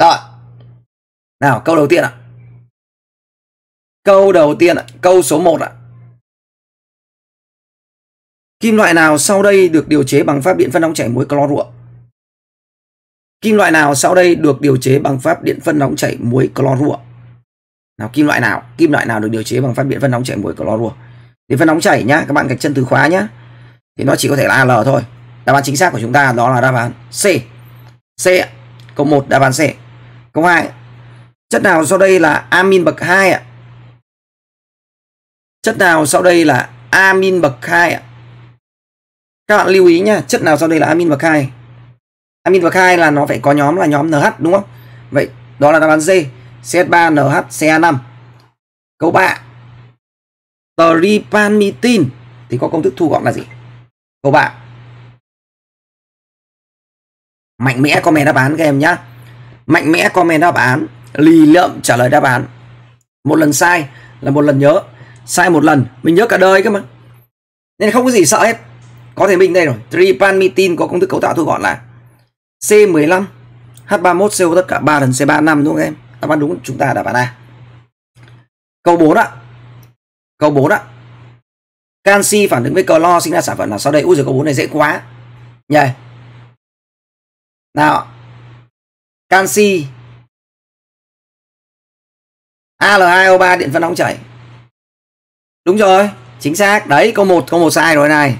Rồi. Nào, câu đầu tiên ạ. Câu đầu tiên ạ, câu số 1 ạ. Kim loại nào sau đây được điều chế bằng pháp điện phân nóng chảy muối clo ruộng? Kim loại nào sau đây được điều chế bằng pháp điện phân nóng chảy muối clo ruộng? Nào kim loại nào? Kim loại nào được điều chế bằng pháp điện phân nóng chảy muối clo ruộng? Điện phân nóng chảy nhá, các bạn gạch chân từ khóa nhá. Thì nó chỉ có thể là AL thôi. Đáp án chính xác của chúng ta đó là đáp án C. C Câu 1 đáp án C. Câu 2. Chất nào sau đây là amin bậc 2 ạ? Chất nào sau đây là amin bậc 2 ạ? Các bạn lưu ý nhá, chất nào sau đây là amin bậc 2? Amin bậc 2 là nó phải có nhóm là nhóm NH đúng không? Vậy đó là đáp án C, CH3NH CA5. Câu 3. Tripamitin thì có công thức thu gọn là gì? Câu 3. Mạnh mẽ comment đáp án các em nhé mạnh mẽ comment đáp án lì lợm trả lời đáp án một lần sai là một lần nhớ sai một lần mình nhớ cả đời cơ mà nên không có gì sợ hết có thể mình đây rồi tripanmitin có công thức cấu tạo thu gọn là C15 H31 CO tất cả 3 lần C35 đúng không em đáp án đúng chúng ta đáp án A câu 4 ạ câu 4 ạ canxi phản ứng với clo sinh ra sản phẩm là sau đây ui giời câu 4 này dễ quá nhảy nào canxi Al2O3 điện phân nóng chảy đúng rồi chính xác đấy câu một câu một sai rồi này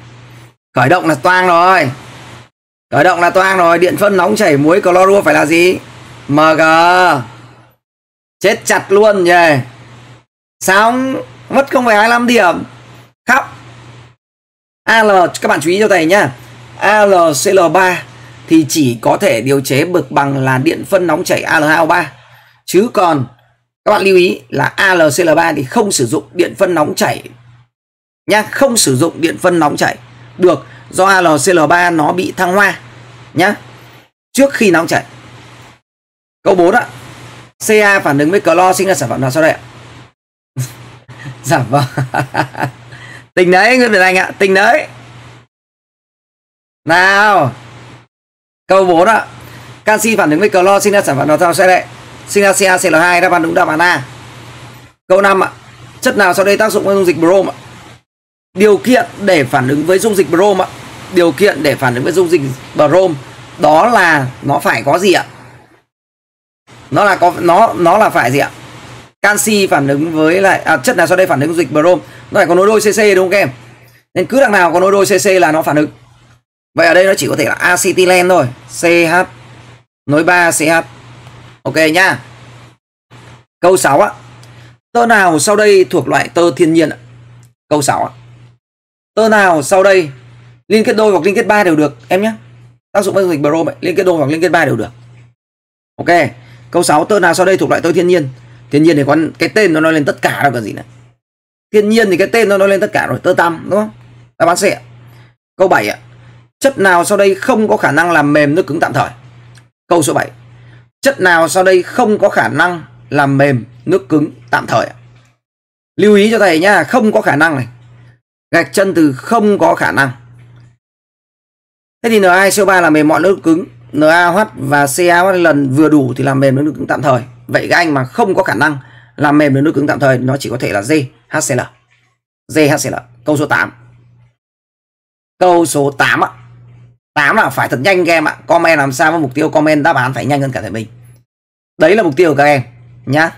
khởi động là toang rồi khởi động là toang rồi điện phân nóng chảy muối clorua phải là gì mg chết chặt luôn nhỉ yeah. xong mất 0,25 điểm khóc al các bạn chú ý cho thầy nhá alcl 3 thì chỉ có thể điều chế bực bằng là điện phân nóng chảy Al2O3 chứ còn các bạn lưu ý là AlCl3 thì không sử dụng điện phân nóng chảy nhá, không sử dụng điện phân nóng chảy được do AlCl3 nó bị thăng hoa nhá. Trước khi nóng chảy. Câu 4 ạ. Ca phản ứng với clo sinh ra sản phẩm nào sau đây ạ? Dạ vâng. tình đấy Nguyễn Việt Anh ạ, tình đấy. Nào. Câu 4 ạ. Canxi phản ứng với clo sinh ra sản phẩm nào sau sẽ lại sinh ra CaCl2 đáp án đúng đáp án A. Câu 5 ạ. Chất nào sau đây tác dụng với dung dịch brom ạ? Điều kiện để phản ứng với dung dịch brom ạ. Điều kiện để phản ứng với dung dịch brom đó là nó phải có gì ạ? Nó là có nó nó là phải gì ạ? Canxi phản ứng với lại à, chất nào sau đây phản ứng dung dịch brom nó phải có nối đôi CC đúng không các em? Nên cứ đằng nào có nối đôi CC là nó phản ứng. Vậy ở đây nó chỉ có thể là acetylene thôi. CH nối 3 CH. Ok nhá. Câu 6 ạ. Tơ nào sau đây thuộc loại tơ thiên nhiên ạ? Câu 6 ạ. Tơ nào sau đây liên kết đôi hoặc liên kết ba đều được em nhé. Tác dụng phân dịch brom ấy, liên kết đôi hoặc liên kết ba đều được. Ok. Câu 6 tơ nào sau đây thuộc loại tơ thiên nhiên? Thiên nhiên thì con cái tên nó nói lên tất cả rồi còn gì nữa. Thiên nhiên thì cái tên nó nói lên tất cả rồi, tơ tam đúng không? Đáp án C Câu 7 ạ. Chất nào sau đây không có khả năng làm mềm nước cứng tạm thời? Câu số 7. Chất nào sau đây không có khả năng làm mềm nước cứng tạm thời? Lưu ý cho thầy nhá, không có khả năng này. Gạch chân từ không có khả năng. Thế thì Na2CO3 làm mềm mọi nước cứng, NaOH và CaOH lần vừa đủ thì làm mềm nước cứng tạm thời. Vậy các anh mà không có khả năng làm mềm nước cứng tạm thời nó chỉ có thể là GHCl. GHCl, câu số 8. Câu số 8 ạ. 8 là phải thật nhanh các em ạ comment làm sao với mục tiêu comment đáp án phải nhanh hơn cả thầy mình đấy là mục tiêu của các em nhá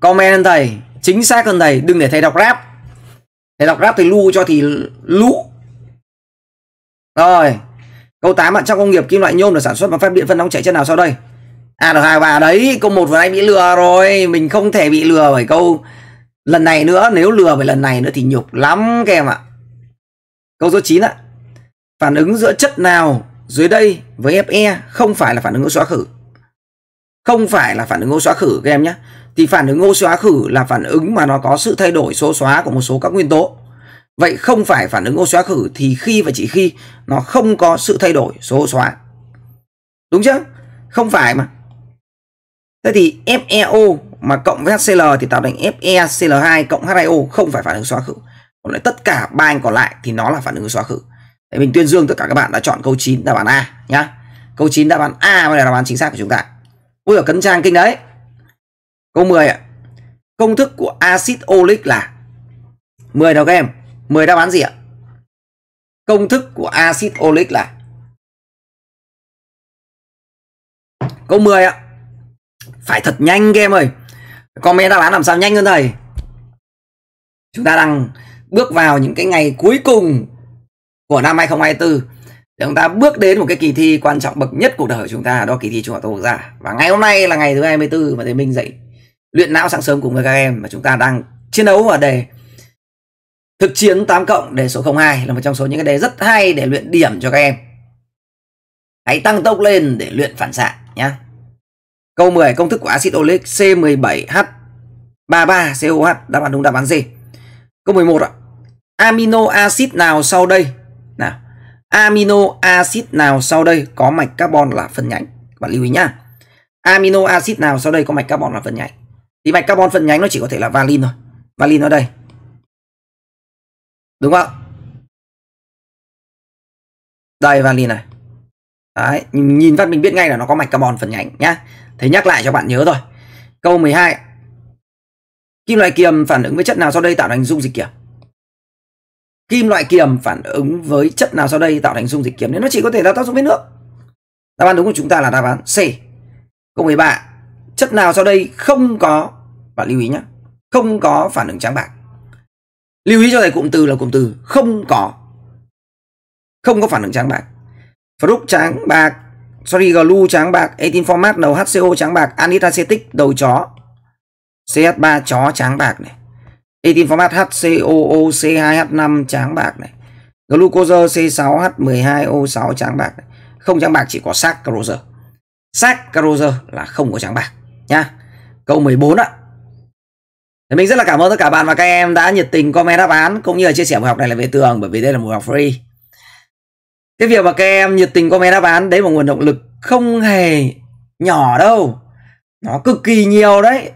comment hơn thầy chính xác hơn thầy đừng để thầy đọc rap thầy đọc rap thì lưu cho thì lũ rồi câu 8 ạ trong công nghiệp kim loại nhôm được sản xuất bằng phép điện phân nóng chảy chân nào sau đây à được hai bà đấy câu một vừa nãy bị lừa rồi mình không thể bị lừa bởi câu lần này nữa nếu lừa bởi lần này nữa thì nhục lắm các em ạ câu số 9 ạ Phản ứng giữa chất nào dưới đây với Fe không phải là phản ứng ô xóa khử. Không phải là phản ứng ô xóa khử các em nhé. Thì phản ứng ô xóa khử là phản ứng mà nó có sự thay đổi số xóa của một số các nguyên tố. Vậy không phải phản ứng ô xóa khử thì khi và chỉ khi nó không có sự thay đổi số xóa. Đúng chứ? Không phải mà. Thế thì FeO mà cộng với HCl thì tạo thành FeCl2 cộng H2O không phải phản ứng xóa khử. Còn lại tất cả ba anh còn lại thì nó là phản ứng xóa khử. Đấy, mình tuyên dương tất cả các bạn đã chọn câu 9 đáp án A nhá. Câu 9 đáp án A mới là đáp án chính xác của chúng ta. Ui ở cấn trang kinh đấy. Câu 10 ạ. Công thức của axit oleic là 10 nào các em? 10 đáp án gì ạ? Công thức của axit oleic là Câu 10 ạ. Phải thật nhanh các em ơi. Comment đáp án làm sao nhanh hơn thầy. Chúng ta đang bước vào những cái ngày cuối cùng của năm 2024 để chúng ta bước đến một cái kỳ thi quan trọng bậc nhất cuộc đời của chúng ta đó kỳ thi trung học phổ thông quốc gia và ngày hôm nay là ngày thứ 24 mà thầy Minh dạy luyện não sáng sớm cùng với các em mà chúng ta đang chiến đấu ở đề thực chiến 8 cộng đề số 02 là một trong số những cái đề rất hay để luyện điểm cho các em hãy tăng tốc lên để luyện phản xạ nhé câu 10 công thức của axit oleic C17H33COH đáp án đúng đáp án gì câu 11 ạ amino acid nào sau đây amino acid nào sau đây có mạch carbon là phân nhánh bạn lưu ý nhá amino acid nào sau đây có mạch carbon là phân nhánh thì mạch carbon phân nhánh nó chỉ có thể là valin thôi valin ở đây đúng không đây valin này Đấy, nhìn phát mình biết ngay là nó có mạch carbon phân nhánh nhá thế nhắc lại cho bạn nhớ rồi câu 12 kim loại kiềm phản ứng với chất nào sau đây tạo thành dung dịch kiềm kim loại kiềm phản ứng với chất nào sau đây tạo thành dung dịch kiềm nên nó chỉ có thể là tác dụng với nước đáp án đúng của chúng ta là đáp án C câu 13 chất nào sau đây không có bạn lưu ý nhé không có phản ứng trắng bạc lưu ý cho thầy cụm từ là cụm từ không có không có phản ứng trắng bạc Fruct trắng bạc sorry glu trắng bạc etin format NHCO trắng bạc anit acetic đầu chó CH3 chó trắng bạc này Etin format HCOOC2H5 tráng bạc này. Glucose C6H12O6 tráng bạc này. Không tráng bạc chỉ có saccharose. Saccharose là không có tráng bạc nhá. Câu 14 ạ. Thì mình rất là cảm ơn tất cả bạn và các em đã nhiệt tình comment đáp án cũng như là chia sẻ bài học này là về tường bởi vì đây là một học free. Cái việc mà các em nhiệt tình comment đáp án đấy là nguồn động lực không hề nhỏ đâu. Nó cực kỳ nhiều đấy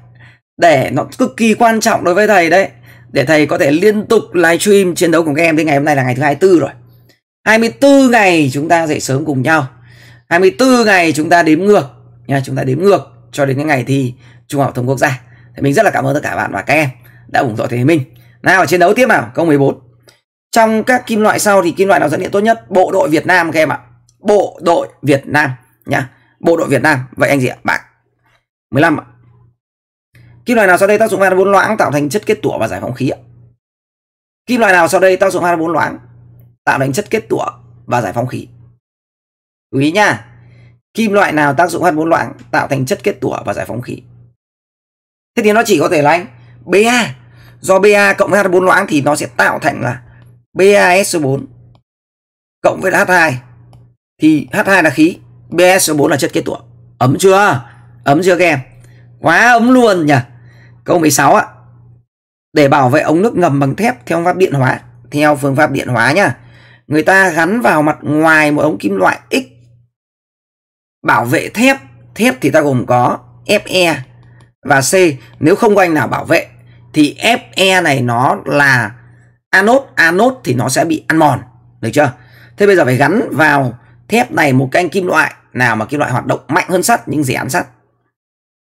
để nó cực kỳ quan trọng đối với thầy đấy để thầy có thể liên tục livestream chiến đấu cùng các em đến ngày hôm nay là ngày thứ 24 rồi 24 ngày chúng ta dậy sớm cùng nhau 24 ngày chúng ta đếm ngược nha chúng ta đếm ngược cho đến cái ngày thi trung học thông quốc gia thì mình rất là cảm ơn tất cả bạn và các em đã ủng hộ thầy mình nào chiến đấu tiếp nào câu 14 trong các kim loại sau thì kim loại nào dẫn điện tốt nhất bộ đội Việt Nam các em ạ bộ đội Việt Nam nha. bộ đội Việt Nam vậy anh gì ạ bạc 15 ạ Kim loại nào sau đây tác dụng hydrogen loãng tạo thành chất kết tủa và giải phóng khí ạ? Kim loại nào sau đây tác dụng hydrogen loãng tạo thành chất kết tủa và giải phóng khí? Chú ý nha. Kim loại nào tác dụng hydrogen loãng tạo thành chất kết tủa và giải phóng khí? Thế thì nó chỉ có thể là anh Ba. Do Ba cộng với H4 loãng thì nó sẽ tạo thành là BaSO4 cộng với H2 thì H2 là khí, BaSO4 là chất kết tủa. Ấm chưa? Ấm chưa các em? Quá ấm luôn nhỉ. Câu 16 ạ. Để bảo vệ ống nước ngầm bằng thép theo pháp điện hóa, theo phương pháp điện hóa nhá. Người ta gắn vào mặt ngoài một ống kim loại X bảo vệ thép, thép thì ta gồm có Fe và C, nếu không có anh nào bảo vệ thì Fe này nó là anode, anode thì nó sẽ bị ăn mòn, được chưa? Thế bây giờ phải gắn vào thép này một cái kim loại nào mà kim loại hoạt động mạnh hơn sắt nhưng rẻ ăn sắt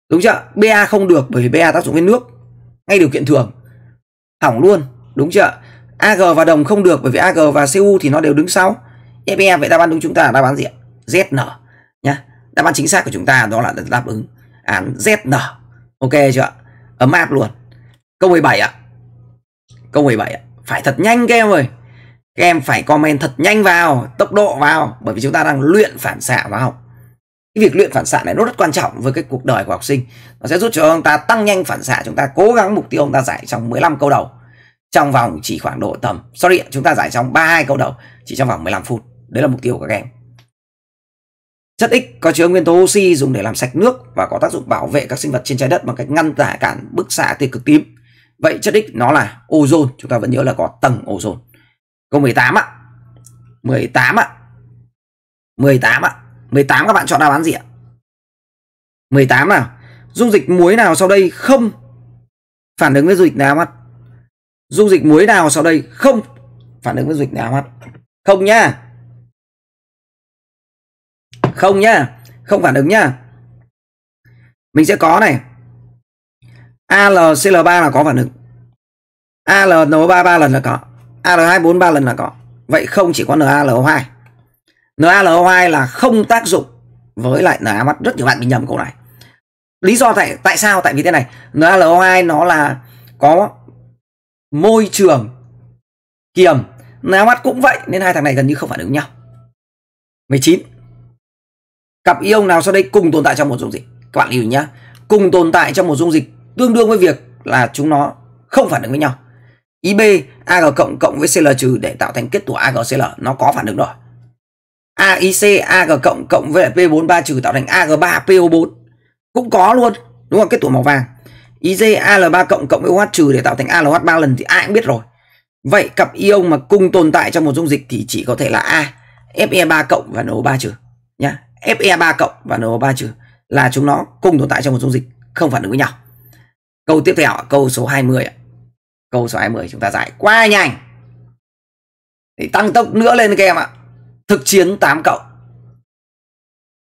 đúng chưa ba không được bởi vì ba tác dụng với nước ngay điều kiện thường hỏng luôn đúng chưa ag và đồng không được bởi vì ag và cu thì nó đều đứng sau fe vậy đáp án đúng chúng ta là đáp án gì ạ zn nhá đáp án chính xác của chúng ta đó là đáp ứng án zn ok chưa ạ ấm áp luôn câu 17 ạ câu 17 ạ phải thật nhanh các em ơi các em phải comment thật nhanh vào tốc độ vào bởi vì chúng ta đang luyện phản xạ vào học cái việc luyện phản xạ này nó rất quan trọng với cái cuộc đời của học sinh nó sẽ giúp cho ông ta tăng nhanh phản xạ chúng ta cố gắng mục tiêu ông ta giải trong 15 câu đầu trong vòng chỉ khoảng độ tầm sorry chúng ta giải trong 32 câu đầu chỉ trong vòng 15 phút đấy là mục tiêu của các em Chất X có chứa nguyên tố oxy dùng để làm sạch nước và có tác dụng bảo vệ các sinh vật trên trái đất bằng cách ngăn tả cản bức xạ tia cực tím. Vậy chất X nó là ozone, chúng ta vẫn nhớ là có tầng ozone. Câu 18 ạ. 18 ạ. 18 ạ. 18 các bạn chọn đáp án gì ạ? 18 nào. Dung dịch muối nào sau đây không phản ứng với dung dịch mắt? Dung dịch muối nào sau đây không phản ứng với dung dịch mắt? Không nhá. Không nhá. Không phản ứng nhá. Mình sẽ có này. AlCl3 là có phản ứng. AlNO33 lần là có. AL243 lần là có. Vậy không chỉ có NaLO2. NaLO2 là không tác dụng với lại Na mắt rất nhiều bạn bị nhầm câu này lý do tại tại sao tại vì thế này NaLO2 nó là có môi trường kiềm Na mắt cũng vậy nên hai thằng này gần như không phản ứng nhau 19 cặp ion nào sau đây cùng tồn tại trong một dung dịch các bạn lưu ý nhá cùng tồn tại trong một dung dịch tương đương với việc là chúng nó không phản ứng với nhau IB Ag cộng cộng với Cl trừ để tạo thành kết tủa AgCl nó có phản ứng rồi AIC AG cộng cộng với lại P43 trừ tạo thành AG3 PO4 cũng có luôn đúng không Cái tủa màu vàng IJ AL3 cộng cộng với OH trừ để tạo thành ALH 3 lần thì ai cũng biết rồi vậy cặp ion mà cùng tồn tại trong một dung dịch thì chỉ có thể là A Fe3 cộng và NO3 trừ nhá Fe3 cộng và NO3 trừ là chúng nó cùng tồn tại trong một dung dịch không phản ứng với nhau câu tiếp theo câu số 20 ạ câu số 20 chúng ta giải quá nhanh thì tăng tốc nữa lên các em ạ thực chiến 8 cộng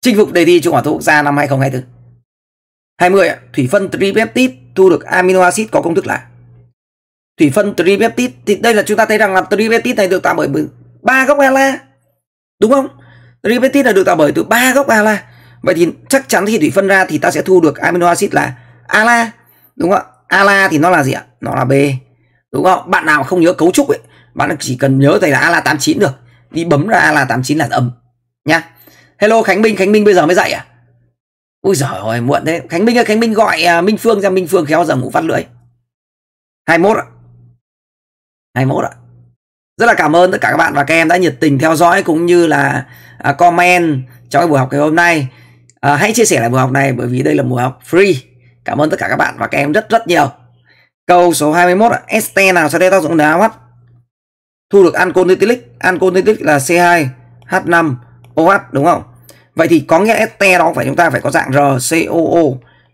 chinh phục đề thi trung học phổ thông quốc gia năm 2024 20 thủy phân tripeptide thu được amino acid có công thức là thủy phân tripeptide thì đây là chúng ta thấy rằng là tripeptide này được tạo bởi ba gốc ala đúng không tripeptide là được tạo bởi từ ba gốc ala vậy thì chắc chắn khi thủy phân ra thì ta sẽ thu được amino acid là ala đúng không ạ ala thì nó là gì ạ nó là b đúng không bạn nào không nhớ cấu trúc ấy bạn chỉ cần nhớ thầy là ala 89 được đi bấm ra là 89 là âm nha hello khánh minh khánh minh bây giờ mới dậy à ui giời ơi muộn thế khánh minh ơi khánh minh gọi uh, minh phương ra minh phương khéo giờ ngủ phát lưỡi 21 ạ à. 21 ạ rất là cảm ơn tất cả các bạn và các em đã nhiệt tình theo dõi cũng như là uh, comment cho buổi học ngày hôm nay uh, hãy chia sẻ lại buổi học này bởi vì đây là buổi học free cảm ơn tất cả các bạn và các em rất rất nhiều câu số 21 ạ à. ST nào sẽ đây tao dùng đá mắt thu được anconetilic anconetilic là C2 H5 OH đúng không vậy thì có nghĩa este đó phải chúng ta phải có dạng RCOO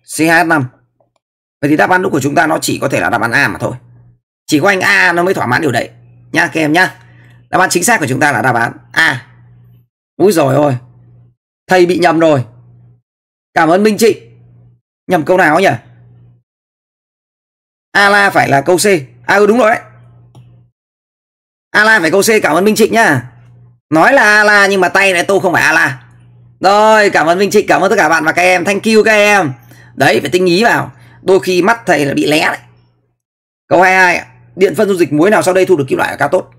C2H5 vậy thì đáp án đúng của chúng ta nó chỉ có thể là đáp án A mà thôi chỉ có anh A nó mới thỏa mãn điều đấy nha các em nhá đáp án chính xác của chúng ta là đáp án A úi rồi ôi thầy bị nhầm rồi cảm ơn Minh Trị nhầm câu nào nhỉ A la phải là câu C à ừ, đúng rồi đấy ala phải câu c cảm ơn minh trịnh nhá nói là ala nhưng mà tay này tôi không phải ala rồi cảm ơn minh trịnh cảm ơn tất cả bạn và các em thank you các em đấy phải tinh ý vào đôi khi mắt thầy là bị lé đấy câu 22 điện phân dung dịch muối nào sau đây thu được kim loại ở cao tốt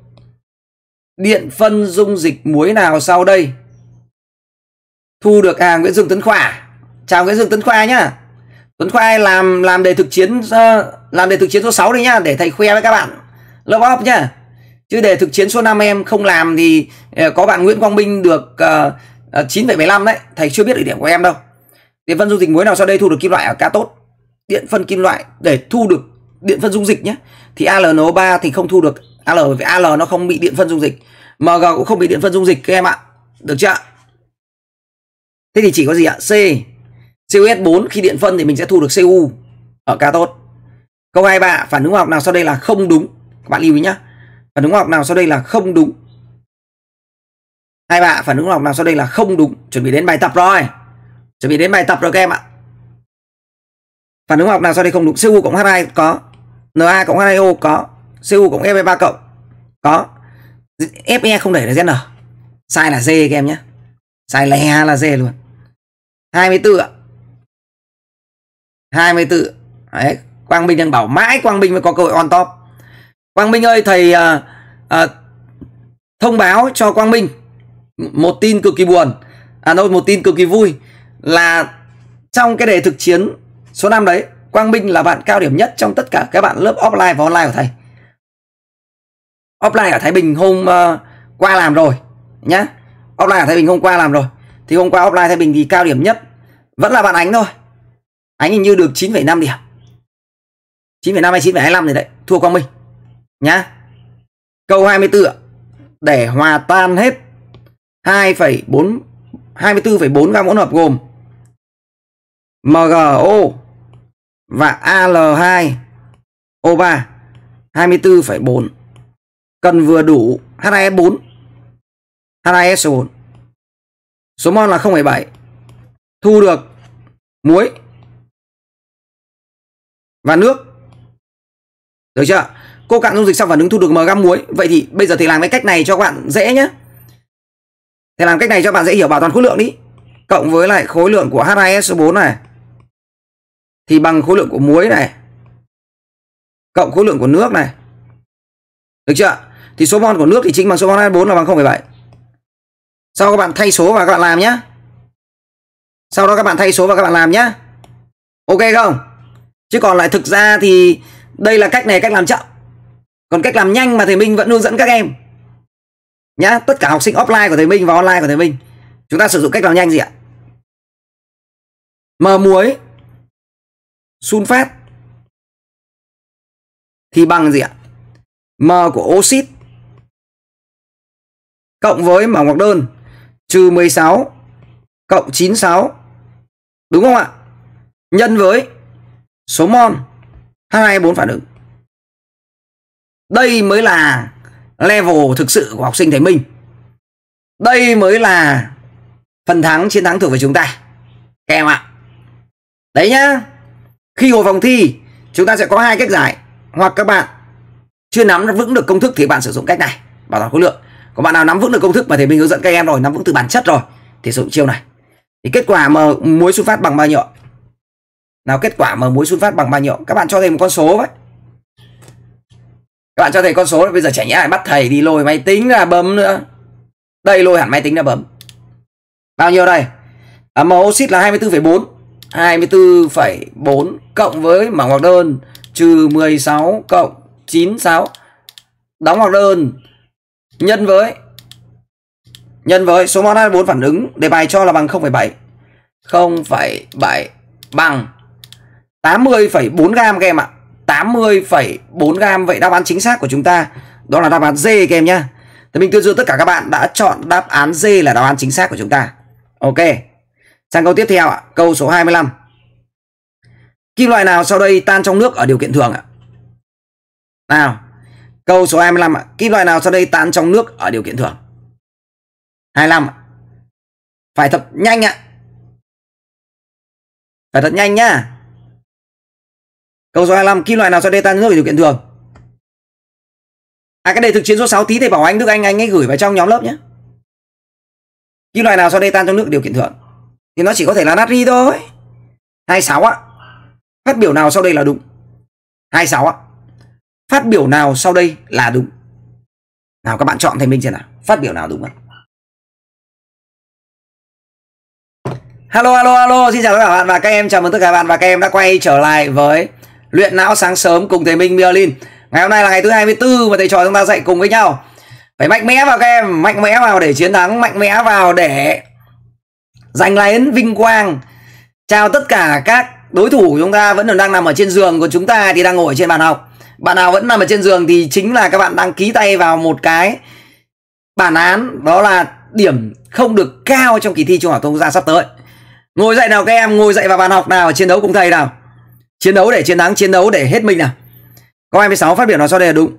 điện phân dung dịch muối nào sau đây thu được à Nguyễn Dương Tấn Khoa chào Nguyễn Dương Tấn Khoa nhá Tuấn Khoa làm làm đề thực chiến làm đề thực chiến số 6 đi nhá để thầy khoe với các bạn lớp up nhá chứ để thực chiến số 5 em không làm thì ờ, có bạn Nguyễn Quang Minh được uh, ờ, ờ, 9,75 đấy thầy chưa biết địa điểm của em đâu điện phân dung dịch muối nào sau đây thu được kim loại ở à? ca tốt điện phân kim loại để thu được điện phân dung dịch nhé thì AlNO3 thì không thu được AL bởi vì AL nó không bị điện phân dung dịch MG cũng không bị điện phân dung dịch các em ạ được chưa thế thì chỉ có gì ạ C COS4 khi điện phân thì mình sẽ thu được CU ở ca tốt câu hai 23 phản ứng hóa học nào sau đây là không đúng các bạn lưu ý nhé phản ứng hóa học nào sau đây là không đúng hai bạn phản ứng hóa học nào sau đây là không đúng chuẩn bị đến bài tập rồi chuẩn bị đến bài tập rồi các em ạ phản ứng hóa học nào sau đây không đúng cu cộng h2 có na cộng h2o có cu cộng fe 3 cộng có fe không đẩy là zn sai là d các em nhé sai lè là d e luôn 24 ạ 24 đấy Quang Minh đang bảo mãi Quang Minh mới có cơ hội on top Quang Minh ơi thầy à, à, thông báo cho Quang Minh một tin cực kỳ buồn à đâu một tin cực kỳ vui là trong cái đề thực chiến số 5 đấy Quang Minh là bạn cao điểm nhất trong tất cả các bạn lớp offline và online của thầy offline ở Thái Bình hôm uh, qua làm rồi nhá offline ở Thái Bình hôm qua làm rồi thì hôm qua offline Thái Bình thì cao điểm nhất vẫn là bạn Ánh thôi Ánh hình như được 9,5 điểm 9,5 hay 9,25 thì đấy thua Quang Minh nhá. Câu 24 ạ. Để hòa tan hết 2,4 24,4 gam hỗn hợp gồm MgO và Al2O3 24,4 cần vừa đủ H2S4 h 2 s 4 số mol là 0,7 thu được muối và nước được chưa cô cạn dung dịch xong phản ứng thu được m gam muối vậy thì bây giờ thì làm cái cách này cho các bạn dễ nhé thầy làm cách này cho bạn dễ hiểu bảo toàn khối lượng đi cộng với lại khối lượng của H2SO4 này thì bằng khối lượng của muối này cộng khối lượng của nước này được chưa thì số mol của nước thì chính bằng số mol H4 là bằng 0,7 sau các bạn thay số và các bạn làm nhé sau đó các bạn thay số và các bạn làm nhé ok không chứ còn lại thực ra thì đây là cách này cách làm chậm còn cách làm nhanh mà thầy minh vẫn hướng dẫn các em nhá tất cả học sinh offline của thầy minh và online của thầy minh chúng ta sử dụng cách làm nhanh gì ạ mờ muối sunfat thì bằng gì ạ m của oxit cộng với mỏng hoặc đơn trừ 16 cộng 96 đúng không ạ nhân với số mol hai bốn phản ứng đây mới là level thực sự của học sinh thầy minh đây mới là phần thắng chiến thắng thuộc về chúng ta các em ạ đấy nhá khi hồi phòng thi chúng ta sẽ có hai cách giải hoặc các bạn chưa nắm vững được công thức thì bạn sử dụng cách này bảo toàn khối lượng còn bạn nào nắm vững được công thức mà thầy mình hướng dẫn các em rồi nắm vững từ bản chất rồi thì sử dụng chiêu này thì kết quả mà muối xuất phát bằng bao nhiêu nào kết quả mà muối xuất phát bằng bao nhiêu các bạn cho thầy một con số vậy các bạn cho thầy con số bây giờ chả nhẽ ai bắt thầy đi lôi máy tính ra bấm nữa đây lôi hẳn máy tính ra bấm bao nhiêu đây à, màu oxit là 24,4 24,4 cộng với mảng ngoặc đơn trừ 16 cộng 96 đóng ngoặc đơn nhân với nhân với số mol 24 phản ứng đề bài cho là bằng 0,7 0,7 bằng 80,4 gam các em ạ 80,4 gram Vậy đáp án chính xác của chúng ta Đó là đáp án D các em nhé Thì mình tuyên dương tất cả các bạn đã chọn đáp án D là đáp án chính xác của chúng ta Ok Sang câu tiếp theo ạ Câu số 25 Kim loại nào sau đây tan trong nước ở điều kiện thường ạ Nào Câu số 25 ạ Kim loại nào sau đây tan trong nước ở điều kiện thường 25 ạ Phải thật nhanh ạ Phải thật nhanh nhá Câu số 25, kim loại nào do delta nước ở điều kiện thường? À cái đề thực chiến số 6 tí thầy bảo anh Đức Anh anh ấy gửi vào trong nhóm lớp nhé. Kim loại nào do tan trong nước điều kiện thường? Thì nó chỉ có thể là natri thôi. 26 ạ. Phát biểu nào sau đây là đúng? 26 ạ. Phát biểu nào sau đây là đúng? Nào các bạn chọn thầy Minh xem nào. Phát biểu nào đúng ạ? Hello, hello, hello. Xin chào tất cả các bạn và các em. Chào mừng tất cả các bạn và các em đã quay trở lại với luyện não sáng sớm cùng thầy Minh Merlin. Ngày hôm nay là ngày thứ 24 và thầy trò chúng ta dạy cùng với nhau. Phải mạnh mẽ vào các em, mạnh mẽ vào để chiến thắng, mạnh mẽ vào để giành lấy vinh quang. Chào tất cả các đối thủ chúng ta vẫn còn đang nằm ở trên giường còn chúng ta thì đang ngồi trên bàn học. Bạn nào vẫn nằm ở trên giường thì chính là các bạn đang ký tay vào một cái bản án đó là điểm không được cao trong kỳ thi trung học thông gia sắp tới. Ngồi dậy nào các em, ngồi dậy vào bàn học nào, chiến đấu cùng thầy nào. Chiến đấu để chiến thắng, chiến đấu để hết mình nào. Câu 26 phát biểu nói sau đây là đúng.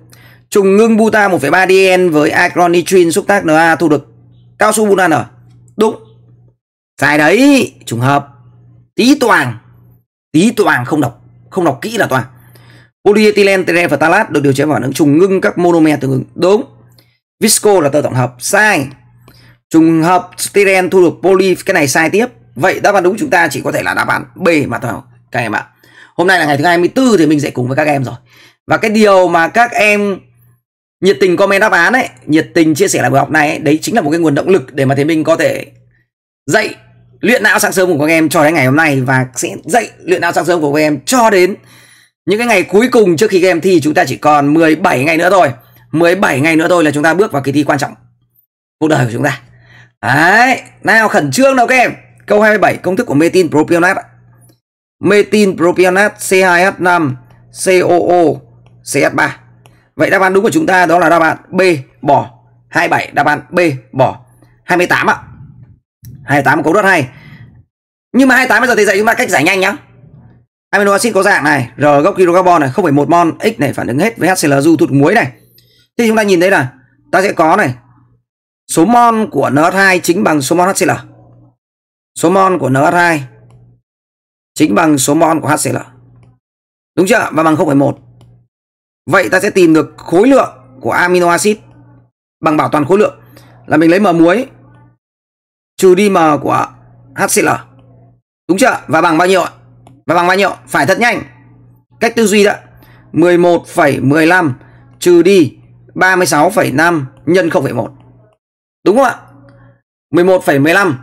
Trùng ngưng Buta 1,3 DN với acronitrin xúc tác Na thu được cao su Butan ở. Đúng. Sai đấy, trùng hợp. Tí toàn. Tí toàn không đọc, không đọc kỹ là toàn. Polyethylene terephthalat được điều chế vào những trùng ngưng các monomer tương ứng. Đúng. Visco là tờ tổng hợp. Sai. Trùng hợp styrene thu được poly cái này sai tiếp. Vậy đáp án đúng chúng ta chỉ có thể là đáp án B mà thôi. Các em ạ. Hôm nay là ngày thứ 24 thì mình sẽ cùng với các em rồi. Và cái điều mà các em nhiệt tình comment đáp án ấy, nhiệt tình chia sẻ lại buổi học này ấy, đấy chính là một cái nguồn động lực để mà thế mình có thể dạy luyện não sáng sớm của các em cho đến ngày hôm nay và sẽ dạy luyện não sáng sớm của các em cho đến những cái ngày cuối cùng trước khi các em thi chúng ta chỉ còn 17 ngày nữa thôi. 17 ngày nữa thôi là chúng ta bước vào kỳ thi quan trọng cuộc đời của chúng ta. Đấy, nào khẩn trương nào các em. Câu 27 công thức của Metin Propionat ạ metin propionat C2H5 COO CH3. Vậy đáp án đúng của chúng ta đó là đáp án B bỏ 27 đáp án B bỏ 28 ạ. 28 câu rất hay. Nhưng mà 28 bây giờ thì dạy chúng ta cách giải nhanh nhá. Amino acid có dạng này, R gốc hydro carbon này, 0,1 mol X này phản ứng hết với HCl du thụt muối này. Thì chúng ta nhìn thấy là ta sẽ có này. Số mol của NH2 chính bằng số mol HCl. Số mol của NH2 chính bằng số mol của HCl. Đúng chưa? Và bằng 0,1. Vậy ta sẽ tìm được khối lượng của amino acid bằng bảo toàn khối lượng là mình lấy m muối trừ đi m của HCl. Đúng chưa? Và bằng bao nhiêu ạ? Và bằng bao nhiêu? Phải thật nhanh. Cách tư duy đó. 11,15 trừ đi 36,5 nhân 0,1. Đúng không ạ? 11,15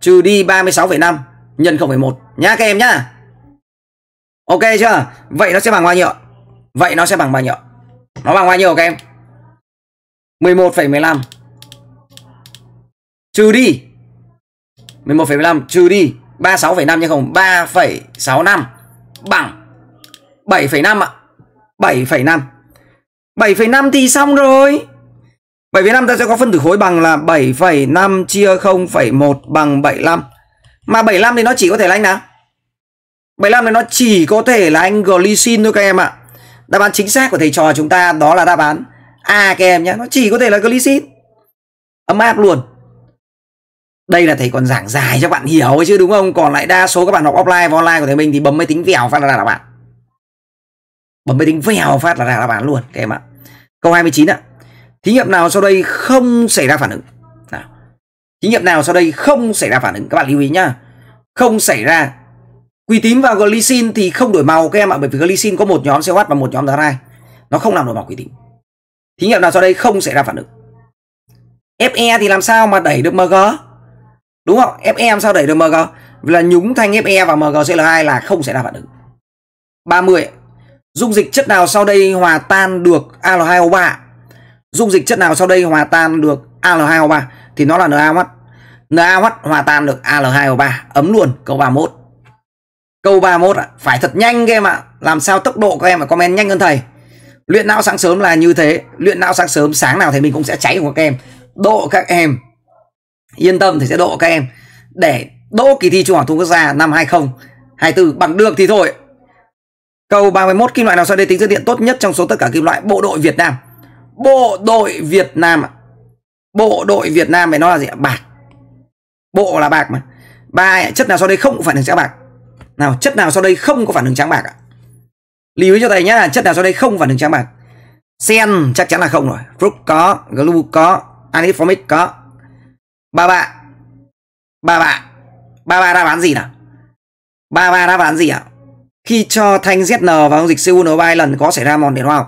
trừ đi 36,5 nhân 0,1 nhá các em nhá. Ok chưa? Vậy nó sẽ bằng bao nhiêu? Vậy nó sẽ bằng bao nhiêu? Nó bằng bao nhiêu các em? 11,15 trừ đi 11,15 trừ đi 36,5 chứ không 3,65 bằng 7,5 ạ. 7,5. 7,5 thì xong rồi. 7,5 ta sẽ có phân tử khối bằng là 7,5 chia 0,1 bằng 75. Mà 75 thì nó chỉ có thể là anh nào? 75 thì nó chỉ có thể là anh glycine thôi các em ạ. Đáp án chính xác của thầy trò chúng ta đó là đáp án A các em nhé. Nó chỉ có thể là glycine. Ấm áp luôn. Đây là thầy còn giảng dài cho bạn hiểu chứ đúng không? Còn lại đa số các bạn học offline và online của thầy mình thì bấm máy tính vèo phát là đáp án. Bấm máy tính vèo phát là đáp án luôn các em ạ. Câu 29 ạ. Thí nghiệm nào sau đây không xảy ra phản ứng? Thí nghiệm nào sau đây không xảy ra phản ứng các bạn lưu ý nhá. Không xảy ra. Quỳ tím và glycine thì không đổi màu các em ạ bởi vì glycine có một nhóm CH và một nhóm R2. Nó không làm đổi màu quỳ tím. Thí nghiệm nào sau đây không xảy ra phản ứng. Fe thì làm sao mà đẩy được MG? Đúng không? Fe làm sao đẩy được MG? Vì là nhúng thanh Fe và MgCl2 là không xảy ra phản ứng. 30. Dung dịch chất nào sau đây hòa tan được Al2O3? Dung dịch chất nào sau đây hòa tan được Al2O3? thì nó là NaOH. NaOH hòa tan được Al2O3, ấm luôn câu 31. Câu 31 ạ, phải thật nhanh các em ạ, làm sao tốc độ các em phải comment nhanh hơn thầy. Luyện não sáng sớm là như thế, luyện não sáng sớm sáng nào thì mình cũng sẽ cháy của các em. Độ các em yên tâm thì sẽ độ các em để đỗ kỳ thi trung học phổ thông quốc gia năm 2024 bằng được thì thôi. Câu 31 kim loại nào sau đây tính dư điện tốt nhất trong số tất cả kim loại bộ đội Việt Nam? Bộ đội Việt Nam ạ bộ đội Việt Nam này nó là gì bạc bộ là bạc mà ba chất nào sau đây không có phản ứng trắng bạc nào chất nào sau đây không có phản ứng trắng bạc ạ lưu ý cho thầy nhá chất nào sau đây không phản ứng trắng bạc sen chắc chắn là không rồi fruit có glu có anisformic có ba bạ ba bạ ba bạ đáp án gì nào ba ba đáp án gì ạ khi cho thanh ZN vào dung dịch CuNO3 lần có xảy ra mòn điện hóa không?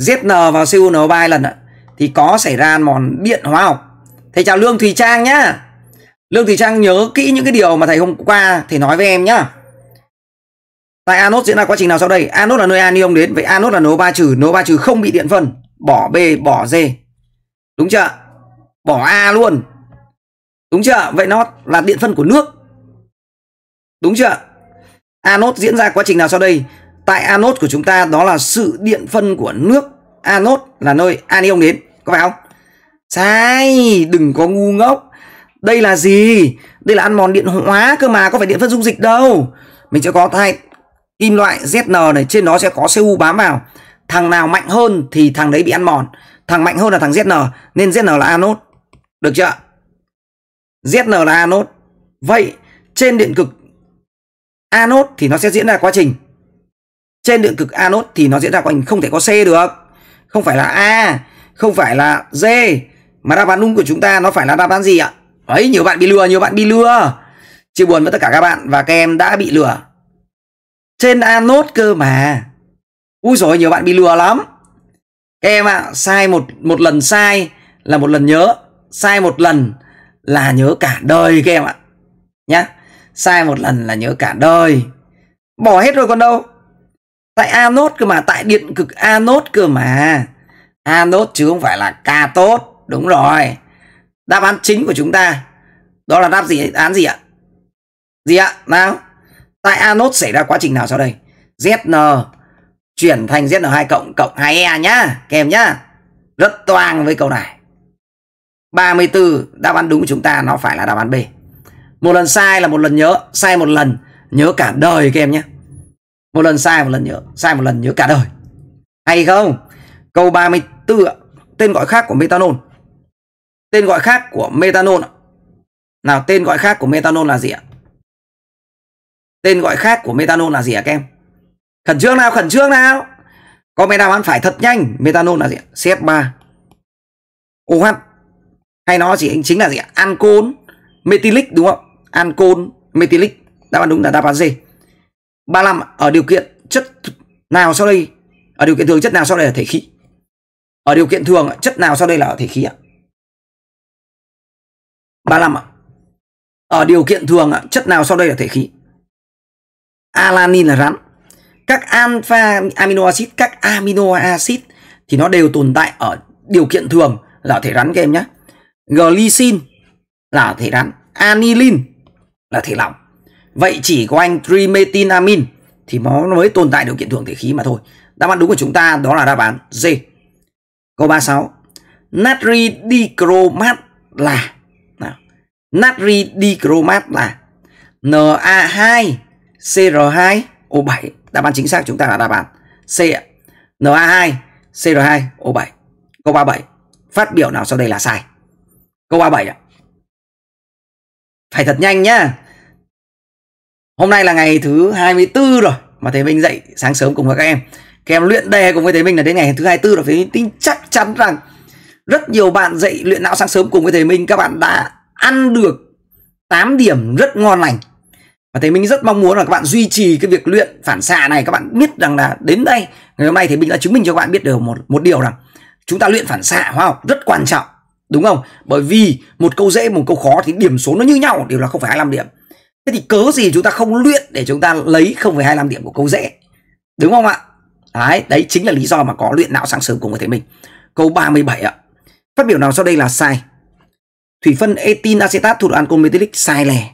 ZN vào CuNO3 lần ạ thì có xảy ra mòn điện hóa học thầy chào lương thùy trang nhá lương thùy trang nhớ kỹ những cái điều mà thầy hôm qua thầy nói với em nhá tại anốt diễn ra quá trình nào sau đây anốt là nơi anion đến vậy anốt là nấu ba trừ nấu ba trừ không bị điện phân bỏ b bỏ d đúng chưa bỏ a luôn đúng chưa vậy nó là điện phân của nước đúng chưa anốt diễn ra quá trình nào sau đây tại anốt của chúng ta đó là sự điện phân của nước Anốt là nơi anion đến có phải không sai đừng có ngu ngốc đây là gì đây là ăn mòn điện hóa cơ mà có phải điện phân dung dịch đâu mình sẽ có thay kim loại ZN này trên nó sẽ có cu bám vào thằng nào mạnh hơn thì thằng đấy bị ăn mòn thằng mạnh hơn là thằng ZN nên ZN là anốt, được chưa ZN là anốt. vậy trên điện cực anốt thì nó sẽ diễn ra quá trình trên điện cực anốt thì nó diễn ra quá trình không thể có C được không phải là A, không phải là D mà đáp án đúng của chúng ta nó phải là đáp án gì ạ? Ấy nhiều bạn bị lừa, nhiều bạn bị lừa. Chia buồn với tất cả các bạn và các em đã bị lừa. Trên A nốt cơ mà. Úi rồi nhiều bạn bị lừa lắm. Các em ạ, à, sai một một lần sai là một lần nhớ, sai một lần là nhớ cả đời các em ạ. À. Nhá. Sai một lần là nhớ cả đời. Bỏ hết rồi còn đâu tại anốt cơ mà tại điện cực anốt cơ mà anốt chứ không phải là cathốt đúng rồi đáp án chính của chúng ta đó là đáp gì án gì ạ gì ạ nào tại anốt xảy ra quá trình nào sau đây zn chuyển thành ZN2 cộng cộng 2E nhá, kèm nhá. Rất toang với câu này. 34 đáp án đúng của chúng ta nó phải là đáp án B. Một lần sai là một lần nhớ, sai một lần nhớ cả đời các em nhé một lần sai một lần nhớ sai một lần nhớ cả đời hay không câu 34 tên gọi khác của metanol tên gọi khác của metanol nào tên gọi khác của metanol là gì ạ tên gọi khác của metanol là gì ạ các em khẩn trương nào khẩn trương nào comment nào ăn phải thật nhanh metanol là gì ạ CH3 OH hay nó chỉ chính là gì ạ ancol metilic đúng không ancol metilic đáp án đúng là đáp án gì 35 ở điều kiện chất nào sau đây ở điều kiện thường chất nào sau đây là thể khí ở điều kiện thường chất nào sau đây là thể khí ạ 35 ạ ở điều kiện thường chất nào sau đây là thể khí alanin là rắn các alpha amino acid các amino acid thì nó đều tồn tại ở điều kiện thường là thể rắn các em nhé glycine là thể rắn anilin là thể lỏng Vậy chỉ có anh trimetinamin thì nó mới tồn tại điều kiện thường thể khí mà thôi. Đáp án đúng của chúng ta đó là đáp án D. Câu 36. Natri dichromat là nào? Natri dichromat là Na2CR2O7. Đáp án chính xác chúng ta là đáp án C Na2CR2O7. Câu 37. Phát biểu nào sau đây là sai? Câu 37 ạ. Phải thật nhanh nhá. Hôm nay là ngày thứ 24 rồi mà Thế Minh dậy sáng sớm cùng với các em. Các em luyện đề cùng với Thế Minh là đến ngày thứ 24 rồi. Thế Minh tin chắc chắn rằng rất nhiều bạn dậy luyện não sáng sớm cùng với Thế Minh các bạn đã ăn được 8 điểm rất ngon lành. Và Thế Minh rất mong muốn là các bạn duy trì cái việc luyện phản xạ này. Các bạn biết rằng là đến đây ngày hôm nay Thế Minh đã chứng minh cho các bạn biết được một một điều rằng chúng ta luyện phản xạ hóa học rất quan trọng đúng không? Bởi vì một câu dễ một câu khó thì điểm số nó như nhau đều là không phải 25 điểm. Thế thì cớ gì chúng ta không luyện để chúng ta lấy 0,25 điểm của câu dễ. Đúng không ạ? Đấy, đấy chính là lý do mà có luyện não sáng sớm cùng với thầy mình. Câu 37 ạ. Phát biểu nào sau đây là sai? Thủy phân etin acetat thuộc ancol metylic sai lè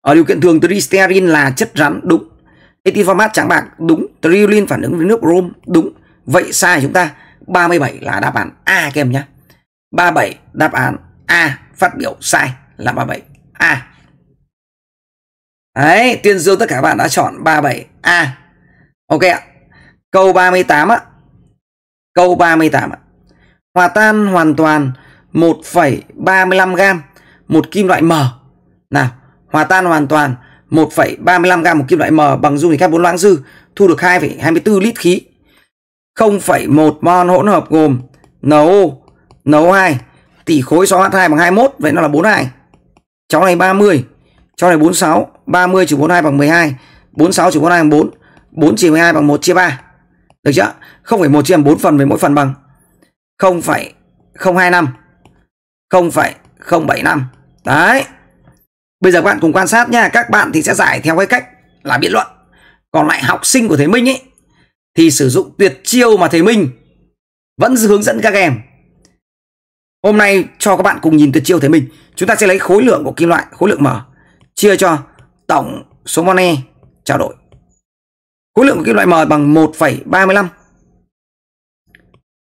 Ở điều kiện thường tristerin là chất rắn đúng. Etin format trắng bạc đúng. Triolin phản ứng với nước brom đúng. Vậy sai chúng ta 37 là đáp án A các em nhé. 37 đáp án A phát biểu sai là 37 A. Đấy, tuyên dương tất cả các bạn đã chọn 37A. Ok ạ. Câu 38 ạ. Câu 38 ạ. Hòa tan hoàn toàn 1,35 gram một kim loại M. Nào, hòa tan hoàn toàn 1,35 gram một kim loại M bằng dung dịch bốn loãng dư thu được 2,24 lít khí. 0,1 mol hỗn hợp gồm NO, NO2, tỷ khối số H2 bằng 21, vậy nó là 42. Cháu này 30. Cho này 46, 30 trừ 42 bằng 12, 46 trừ 42 bằng 4, 4 chia 12 bằng 1 chia 3. Được chưa? phải 0,1 chia 4 phần với mỗi phần bằng phải 0,025, 0,075. Đấy. Bây giờ các bạn cùng quan sát nha, các bạn thì sẽ giải theo cái cách là biện luận. Còn lại học sinh của thầy Minh ấy thì sử dụng tuyệt chiêu mà thầy Minh vẫn hướng dẫn các em. Hôm nay cho các bạn cùng nhìn tuyệt chiêu thầy Minh, chúng ta sẽ lấy khối lượng của kim loại, khối lượng mở chia cho tổng số money trao đổi. Khối lượng của kim loại M bằng 1,35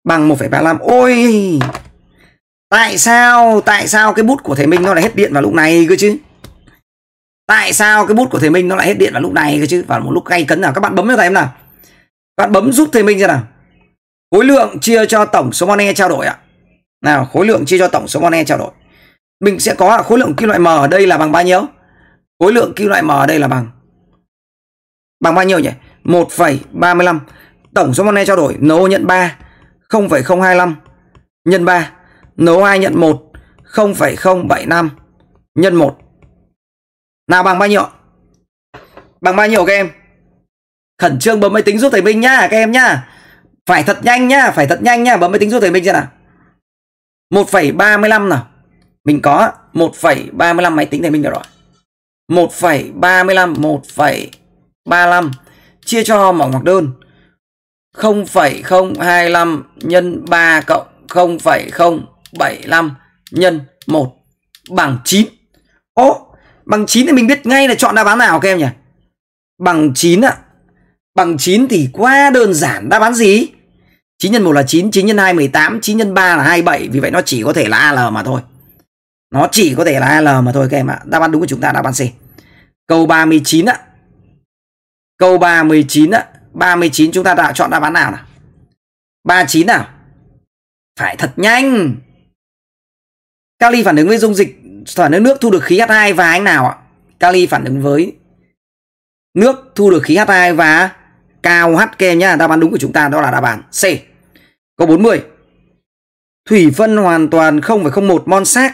bằng 1,35. Ôi! Tại sao tại sao cái bút của thầy Minh nó lại hết điện vào lúc này cơ chứ? Tại sao cái bút của thầy Minh nó lại hết điện vào lúc này cơ chứ? Vào một lúc gay cấn nào các bạn bấm cho thầy em nào. Các bạn bấm giúp thầy Minh ra nào. Khối lượng chia cho tổng số money trao đổi ạ. Nào, khối lượng chia cho tổng số money trao đổi. Mình sẽ có khối lượng kim loại M ở đây là bằng bao nhiêu? khối lượng kim loại mờ ở đây là bằng bằng bao nhiêu nhỉ 1,35 tổng số money trao đổi NO nhận 3 0,025 nhân 3 NO2 nhận 1 0,075 nhân 1 nào bằng bao nhiêu bằng bao nhiêu các em khẩn trương bấm máy tính giúp thầy Minh nhá các em nhá phải thật nhanh nhá phải thật nhanh nhá bấm máy tính giúp thầy Minh xem nào 1,35 nào mình có 1,35 máy tính thầy Minh rồi 1,35 1,35 chia cho mỏng hoặc đơn 0,025 nhân 3 cộng 0,075 nhân 1 bằng 9. Ố, bằng 9 thì mình biết ngay là chọn đáp án nào các em nhỉ? Bằng 9 ạ. Bằng 9 thì quá đơn giản đáp án gì? 9 x 1 là 9, 9 x 2 18, 9 x 3 là 27, vì vậy nó chỉ có thể là AL mà thôi. Nó chỉ có thể là L mà thôi các em ạ. Đáp án đúng của chúng ta là đáp án C. Câu 39 ạ. Câu 39 ạ. 39 chúng ta đã chọn đáp án nào nào? 39 nào? Phải thật nhanh. Kali phản ứng với dung dịch phản ứng nước thu được khí H2 và anh nào ạ? Kali phản ứng với nước thu được khí H2 và cao H kem nhá. Đáp án đúng của chúng ta đó là đáp án C. Câu 40. Thủy phân hoàn toàn 0,01 mol sát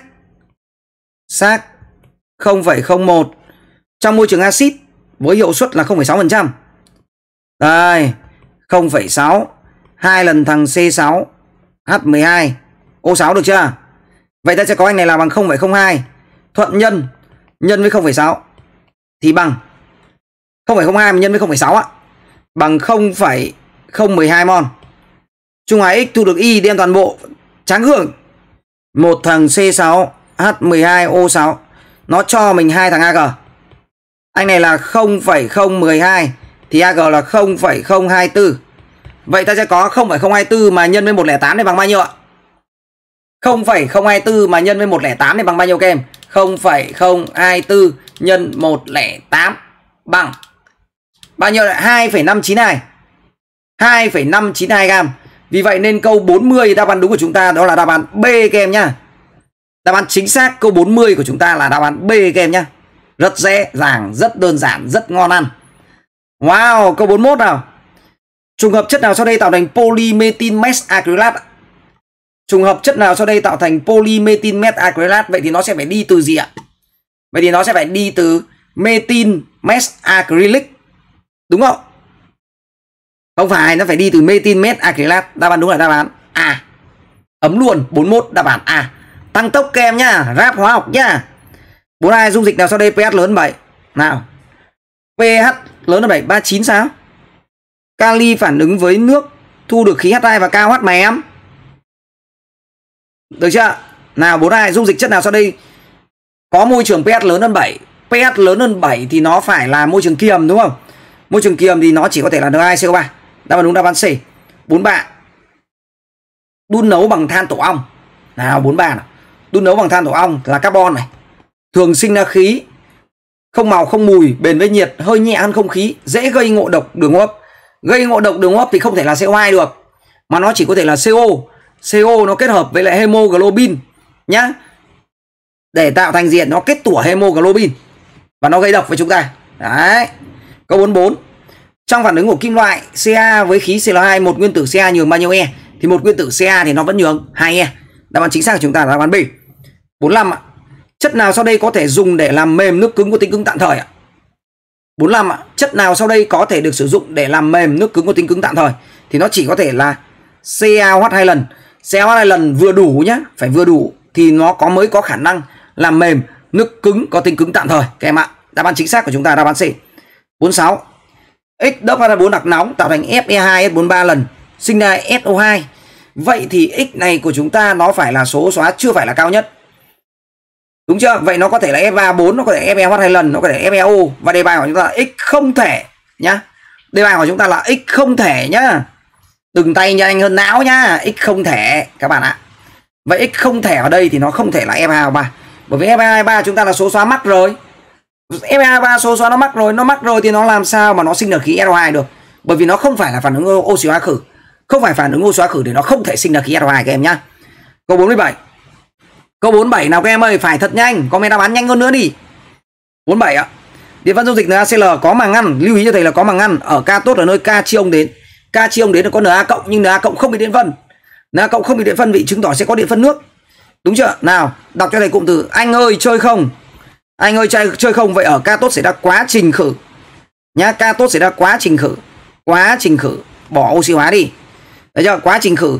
xác 0,01 trong môi trường axit với hiệu suất là 0,6%. Đây, 0,6 hai lần thằng C6 H12 O6 được chưa? Vậy ta sẽ có anh này là bằng 0,02 thuận nhân nhân với 0,6 thì bằng 0,02 mà nhân với 0,6 á bằng 0,012 mol. Trung hòa x thu được y đem toàn bộ tráng hưởng một thằng C6 H12O6 nó cho mình hai thằng AG. Anh này là 0,012 thì AG là 0,024. Vậy ta sẽ có 0,024 mà nhân với 108 này bằng bao nhiêu ạ? 0,024 mà nhân với 108 này bằng bao nhiêu các em? 0,024 nhân 108 bằng bao nhiêu lại 2,592. 2,592 gam. Vì vậy nên câu 40 đáp án đúng của chúng ta đó là đáp án B các em nhá. Đáp án chính xác câu 40 của chúng ta là đáp án B các em nhé Rất dễ dàng, rất đơn giản, rất ngon ăn Wow, câu 41 nào Trùng hợp chất nào sau đây tạo thành polymethyl methacrylat Trùng hợp chất nào sau đây tạo thành polymethyl methacrylat Vậy thì nó sẽ phải đi từ gì ạ? Vậy thì nó sẽ phải đi từ methyl methacrylic Đúng không? Không phải, nó phải đi từ methyl methacrylat Đáp án đúng là đáp án A Ấm luôn, 41 đáp án A Tăng tốc kem nhá, ráp hóa học nhá. bốn ai dung dịch nào sau đây pH lớn bảy Nào. pH lớn hơn bảy ba chín sao? Kali phản ứng với nước thu được khí H2 và KH mày em. Được chưa? Nào bốn ai dung dịch chất nào sau đây có môi trường pH lớn hơn bảy? pH lớn hơn bảy thì nó phải là môi trường kiềm đúng không? Môi trường kiềm thì nó chỉ có thể là N2CO3. Đáp án đúng đáp án C. bốn bạn. Đun nấu bằng than tổ ong. Nào 43 nào đun nấu bằng than tổ ong là carbon này thường sinh ra khí không màu không mùi bền với nhiệt hơi nhẹ hơn không khí dễ gây ngộ độc đường hô hấp gây ngộ độc đường hô hấp thì không thể là CO2 được mà nó chỉ có thể là CO CO nó kết hợp với lại hemoglobin nhá để tạo thành diện nó kết tủa hemoglobin và nó gây độc với chúng ta đấy câu 44 trong phản ứng của kim loại Ca với khí Cl2 một nguyên tử Ca nhường bao nhiêu e thì một nguyên tử Ca thì nó vẫn nhường hai e đáp án chính xác của chúng ta là đáp án B 45 ạ. Chất nào sau đây có thể dùng để làm mềm nước cứng có tính cứng tạm thời ạ? 45 ạ. Chất nào sau đây có thể được sử dụng để làm mềm nước cứng có tính cứng tạm thời? Thì nó chỉ có thể là CaOH hai lần. CaOH hai lần vừa đủ nhá, phải vừa đủ thì nó có mới có khả năng làm mềm nước cứng có tính cứng tạm thời các em ạ. Đáp án chính xác của chúng ta đáp án C. 46. X đốt H4 đặc nóng tạo thành Fe2 S43 lần sinh ra SO2. Vậy thì x này của chúng ta nó phải là số xóa chưa phải là cao nhất Đúng chưa? Vậy nó có thể là FA4, nó có thể FEH hai lần, nó có thể FEO và đề bài hỏi chúng ta là x không thể nhá. Đề bài hỏi chúng ta là x không thể nhá. từng tay nhanh hơn não nhá, x không thể các bạn ạ. Vậy x không thể ở đây thì nó không thể là FA3 bởi vì FA23 chúng ta là số xóa mắc rồi. FA3 số xóa nó mắc rồi, nó mắc rồi thì nó làm sao mà nó sinh được khí SO2 được? Bởi vì nó không phải là phản ứng oxy hóa khử, không phải phản ứng oxy hóa khử thì nó không thể sinh ra khí SO2 các em nhá. Câu 47 Câu 47 nào các em ơi, phải thật nhanh, comment đáp án nhanh hơn nữa đi. 47 ạ. Điện phân dung dịch NaCl có màng ngăn, lưu ý cho thầy là có màng ngăn ở K tốt ở nơi K chi ông đến. K chi ông đến là có Na cộng nhưng Na cộng không bị điện phân. Na cộng không bị điện phân vị chứng tỏ sẽ có điện phân nước. Đúng chưa? Nào, đọc cho thầy cụm từ anh ơi chơi không. Anh ơi chơi chơi không vậy ở K tốt xảy ra quá trình khử. Nhá, K tốt xảy ra quá trình khử. Quá trình khử, bỏ oxy hóa đi. Đấy chưa? Quá trình khử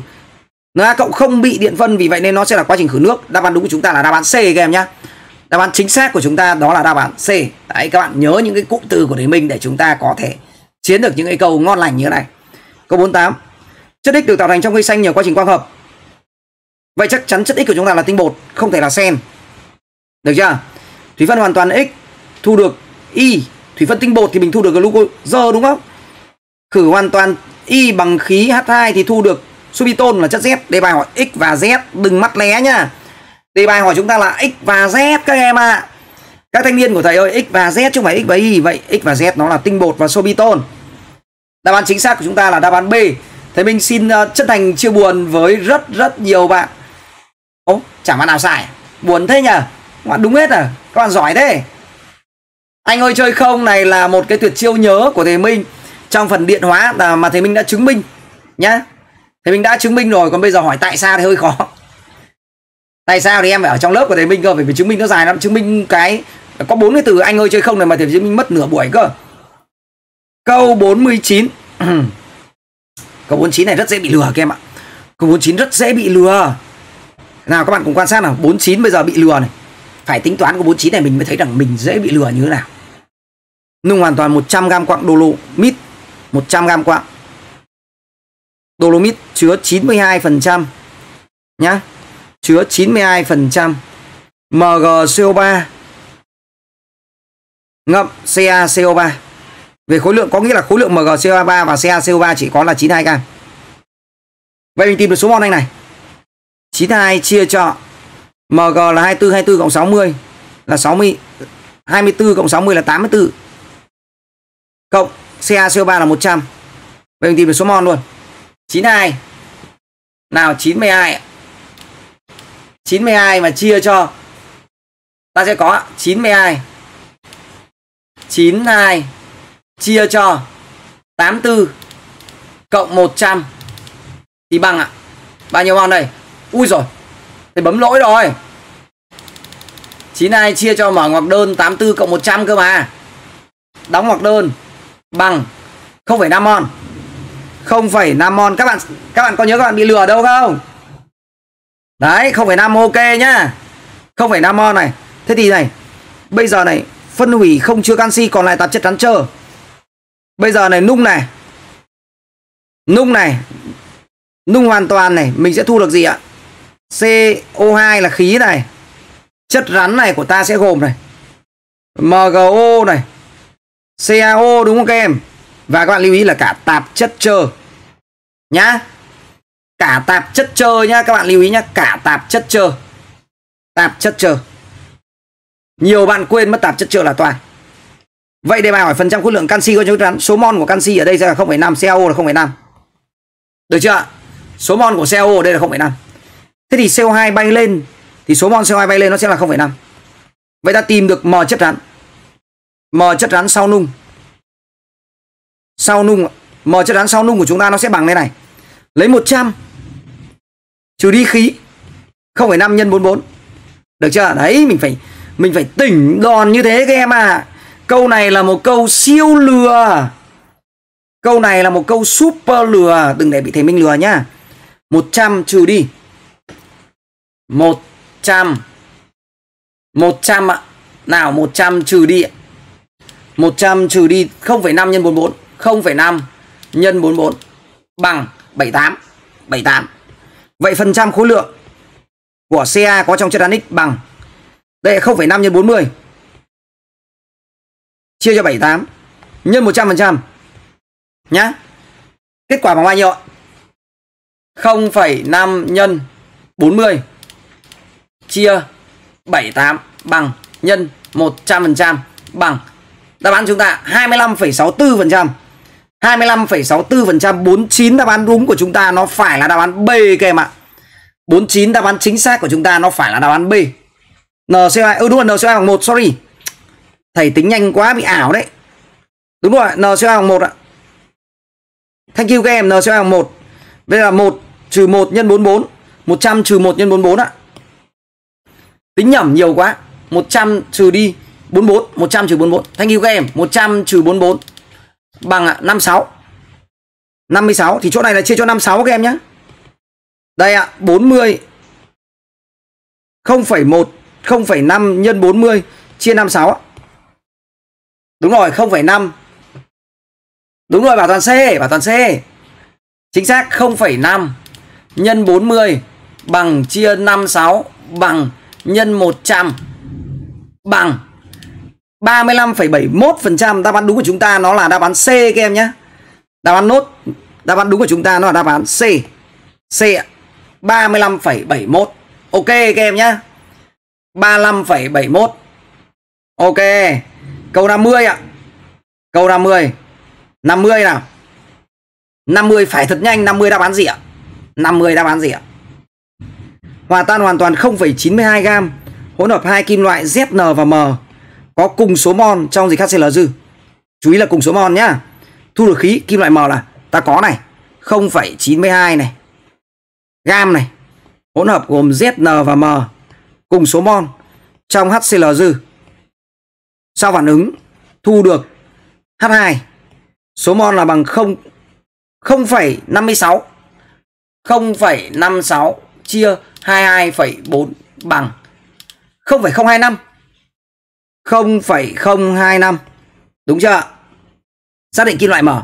Nga cộng không bị điện phân vì vậy nên nó sẽ là quá trình khử nước. Đáp án đúng của chúng ta là đáp án C các em nhé. Đáp án chính xác của chúng ta đó là đáp án C. Đấy các bạn nhớ những cái cụm từ của thầy minh để chúng ta có thể chiến được những cái câu ngon lành như thế này. Câu 48. Chất x được tạo thành trong cây xanh nhờ quá trình quang hợp. Vậy chắc chắn chất x của chúng ta là tinh bột, không thể là sen. Được chưa? Thủy phân hoàn toàn x thu được y, thủy phân tinh bột thì mình thu được glucose đúng không? Khử hoàn toàn y bằng khí H2 thì thu được Subiton là chất Z Đề bài hỏi X và Z Đừng mắt lé nhá Đề bài hỏi chúng ta là X và Z các em ạ à. Các thanh niên của thầy ơi X và Z chứ không phải X và Y Vậy X và Z nó là tinh bột và Sobiton Đáp án chính xác của chúng ta là đáp án B Thế mình xin ờ, chân thành chia buồn với rất rất nhiều bạn Ố, chẳng bạn nào xài Buồn thế nhờ Các bạn đúng hết à Các bạn giỏi thế Anh ơi chơi không này là một cái tuyệt chiêu nhớ của thầy Minh Trong phần điện hóa là mà thầy Minh đã chứng minh Nhá Thế mình đã chứng minh rồi Còn bây giờ hỏi tại sao thì hơi khó Tại sao thì em phải ở trong lớp của thầy Minh cơ Bởi vì chứng minh nó dài lắm Chứng minh cái Có bốn cái từ anh ơi chơi không này mà thầy chứng minh mất nửa buổi cơ Câu 49 Câu 49 này rất dễ bị lừa các em ạ Câu 49 rất dễ bị lừa Nào các bạn cùng quan sát nào 49 bây giờ bị lừa này Phải tính toán của 49 này mình mới thấy rằng mình dễ bị lừa như thế nào Nung hoàn toàn 100g quặng đô lô Mít 100g quặng Dolomit chứa 92% nhá. Chứa 92%. MgCO3 ngậm CaCO3. Về khối lượng có nghĩa là khối lượng MgCO3 và CaCO3 chỉ có là 92 gram. Vậy mình tìm được số mol anh này. 92 chia cho MG là 24 24 cộng 60 là 60 24 cộng 60 là 84 cộng CaCO3 là 100. Vậy mình tìm được số mol luôn. 92 nào 92 92 mà chia cho ta sẽ có 92 92 chia cho 84 cộng 100 thì bằng ạ à. bao nhiêu con đây ui rồi thì bấm lỗi rồi 92 chia cho mở ngoặc đơn 84 cộng 100 cơ mà đóng ngoặc đơn bằng 0,5 on 0,5 mon các bạn các bạn có nhớ các bạn bị lừa đâu không? Đấy, 0,5 ok nhá. 0,5 mon này. Thế thì này, bây giờ này phân hủy không chứa canxi còn lại tạp chất rắn trơ. Bây giờ này nung này. Nung này. Nung hoàn toàn này, mình sẽ thu được gì ạ? CO2 là khí này. Chất rắn này của ta sẽ gồm này. MgO này. CaO đúng không các em? Và các bạn lưu ý là cả tạp chất trơ nhá. Cả tạp chất trơ nhá, các bạn lưu ý nhá, cả tạp chất trơ. Tạp chất trơ. Nhiều bạn quên mất tạp chất trơ là toàn. Vậy đề bài hỏi phần trăm khối lượng canxi có chứa số mol của canxi ở đây sẽ là 0,5, CO là 0,5. Được chưa? Số mol của CO ở đây là 0,5. Thế thì CO2 bay lên thì số mol CO2 bay lên nó sẽ là 0,5. Vậy ta tìm được m chất rắn. M chất rắn sau nung sau nung M chất đoán sau nung của chúng ta nó sẽ bằng thế này Lấy 100 Trừ đi khí 0,5 nhân 44 Được chưa? Đấy mình phải Mình phải tỉnh đòn như thế các em à Câu này là một câu siêu lừa Câu này là một câu super lừa Đừng để bị thầy Minh lừa nhá 100 trừ đi 100 100 ạ à. Nào 100 trừ đi 100 trừ đi 0,5 nhân 44 0,5 nhân 44 bằng 78. 78. Vậy phần trăm khối lượng của CA có trong chất án bằng đây là 0,5 nhân 40 chia cho 78 nhân 100% nhá. Kết quả bằng bao nhiêu ạ? 0,5 nhân 40 chia 78 bằng nhân 100% bằng đáp án chúng ta 25,64%. 25,64% 49 đáp án đúng của chúng ta nó phải là đáp án B các em ạ. 49 đáp án chính xác của chúng ta nó phải là đáp án B. nco ừ, đúng rồi nco bằng 1 sorry. Thầy tính nhanh quá bị ảo đấy. Đúng rồi, nco bằng 1 ạ. Thank you các em, nco bằng 1. Bây giờ 1 trừ 1 nhân 44, 100 trừ 1 nhân 44 ạ. Tính nhầm nhiều quá. 100 trừ đi 44, 100 trừ 44. Thank you các em, 100 trừ 44 bằng 56 56 thì chỗ này là chia cho 56 các em nhé đây ạ à, 40 0,1 0,5 nhân 40 chia 56 đúng rồi 0,5 đúng rồi bảo toàn C bảo toàn C chính xác 0,5 nhân 40 bằng chia 56 bằng nhân 100 bằng 35,71% đáp án đúng của chúng ta nó là đáp án C các em nhé. Đáp án nốt, đáp án đúng của chúng ta nó là đáp án C. C ạ. 35,71. Ok các em nhé. 35,71. Ok. Câu 50 ạ. Câu 50. 50 nào. 50 phải thật nhanh, 50 đáp án gì ạ? 50 đáp án gì ạ? Hòa tan hoàn toàn 0,92 gam hỗn hợp hai kim loại ZN và M có cùng số mol trong dịch HCl dư. Chú ý là cùng số mol nhá. Thu được khí kim loại M là ta có này 0,92 này gam này hỗn hợp gồm ZN và M cùng số mol trong HCl dư. Sau phản ứng thu được H2 số mol là bằng 0 0,56 0,56 chia 22,4 bằng 0,025 0,025. Đúng chưa? Xác định kim loại M. Thế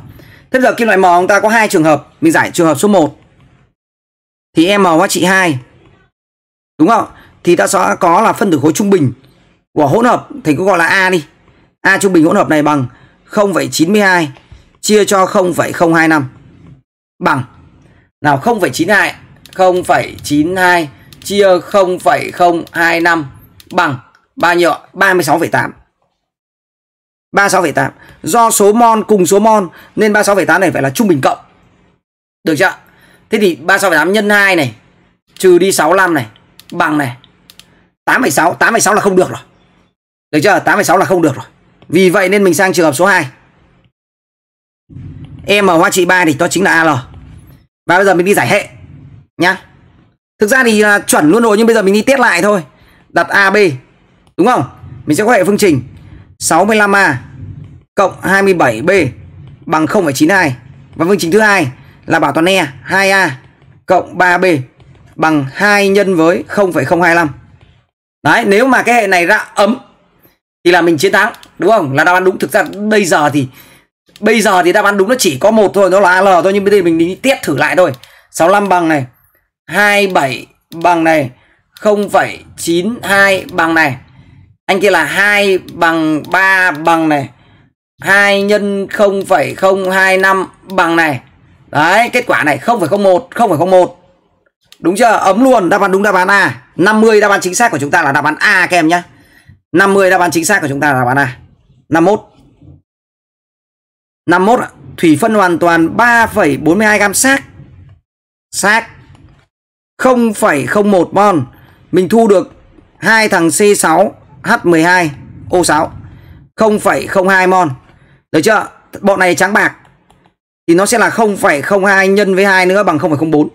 bây giờ kim loại M chúng ta có hai trường hợp, mình giải trường hợp số 1. Thì M hóa trị 2. Đúng không? Thì ta sẽ có là phân tử khối trung bình của hỗn hợp thì cứ gọi là A đi. A trung bình hỗn hợp này bằng 0,92 chia cho 0,025 bằng nào 0,92 0,92 chia 0,025 bằng bao nhiêu 36,8 36,8 do số mon cùng số mon nên 36,8 này phải là trung bình cộng được chưa thế thì 36,8 nhân 2 này trừ đi 65 này bằng này 8,6 8,6 là không được rồi được chưa 8,6 là không được rồi vì vậy nên mình sang trường hợp số 2 ở hoa trị 3 thì đó chính là AL và bây giờ mình đi giải hệ nhá thực ra thì là chuẩn luôn rồi nhưng bây giờ mình đi tiết lại thôi đặt AB Đúng không? Mình sẽ có hệ phương trình 65A cộng 27B bằng 0,92. Và phương trình thứ hai là bảo toàn E 2A cộng 3B bằng 2 nhân với 0,025. Đấy, nếu mà cái hệ này ra ấm thì là mình chiến thắng, đúng không? Là đáp án đúng. Thực ra bây giờ thì bây giờ thì đáp án đúng nó chỉ có một thôi, đó là AL thôi nhưng bây giờ mình đi tiết thử lại thôi. 65 bằng này, 27 bằng này, 0,92 bằng này anh kia là 2 bằng 3 bằng này 2 nhân 0,025 bằng này đấy kết quả này 0,01 0,01 đúng chưa ấm luôn đáp án đúng đáp án A 50 đáp án chính xác của chúng ta là đáp án A các em nhé 50 đáp án chính xác của chúng ta là đáp án A 51 51 thủy phân hoàn toàn 3,42 gam xác xác 0,01 mol mình thu được hai thằng C6 H12O6 0,02 mol Được chưa? Bọn này trắng bạc Thì nó sẽ là 0,02 nhân với 2 nữa bằng 0,04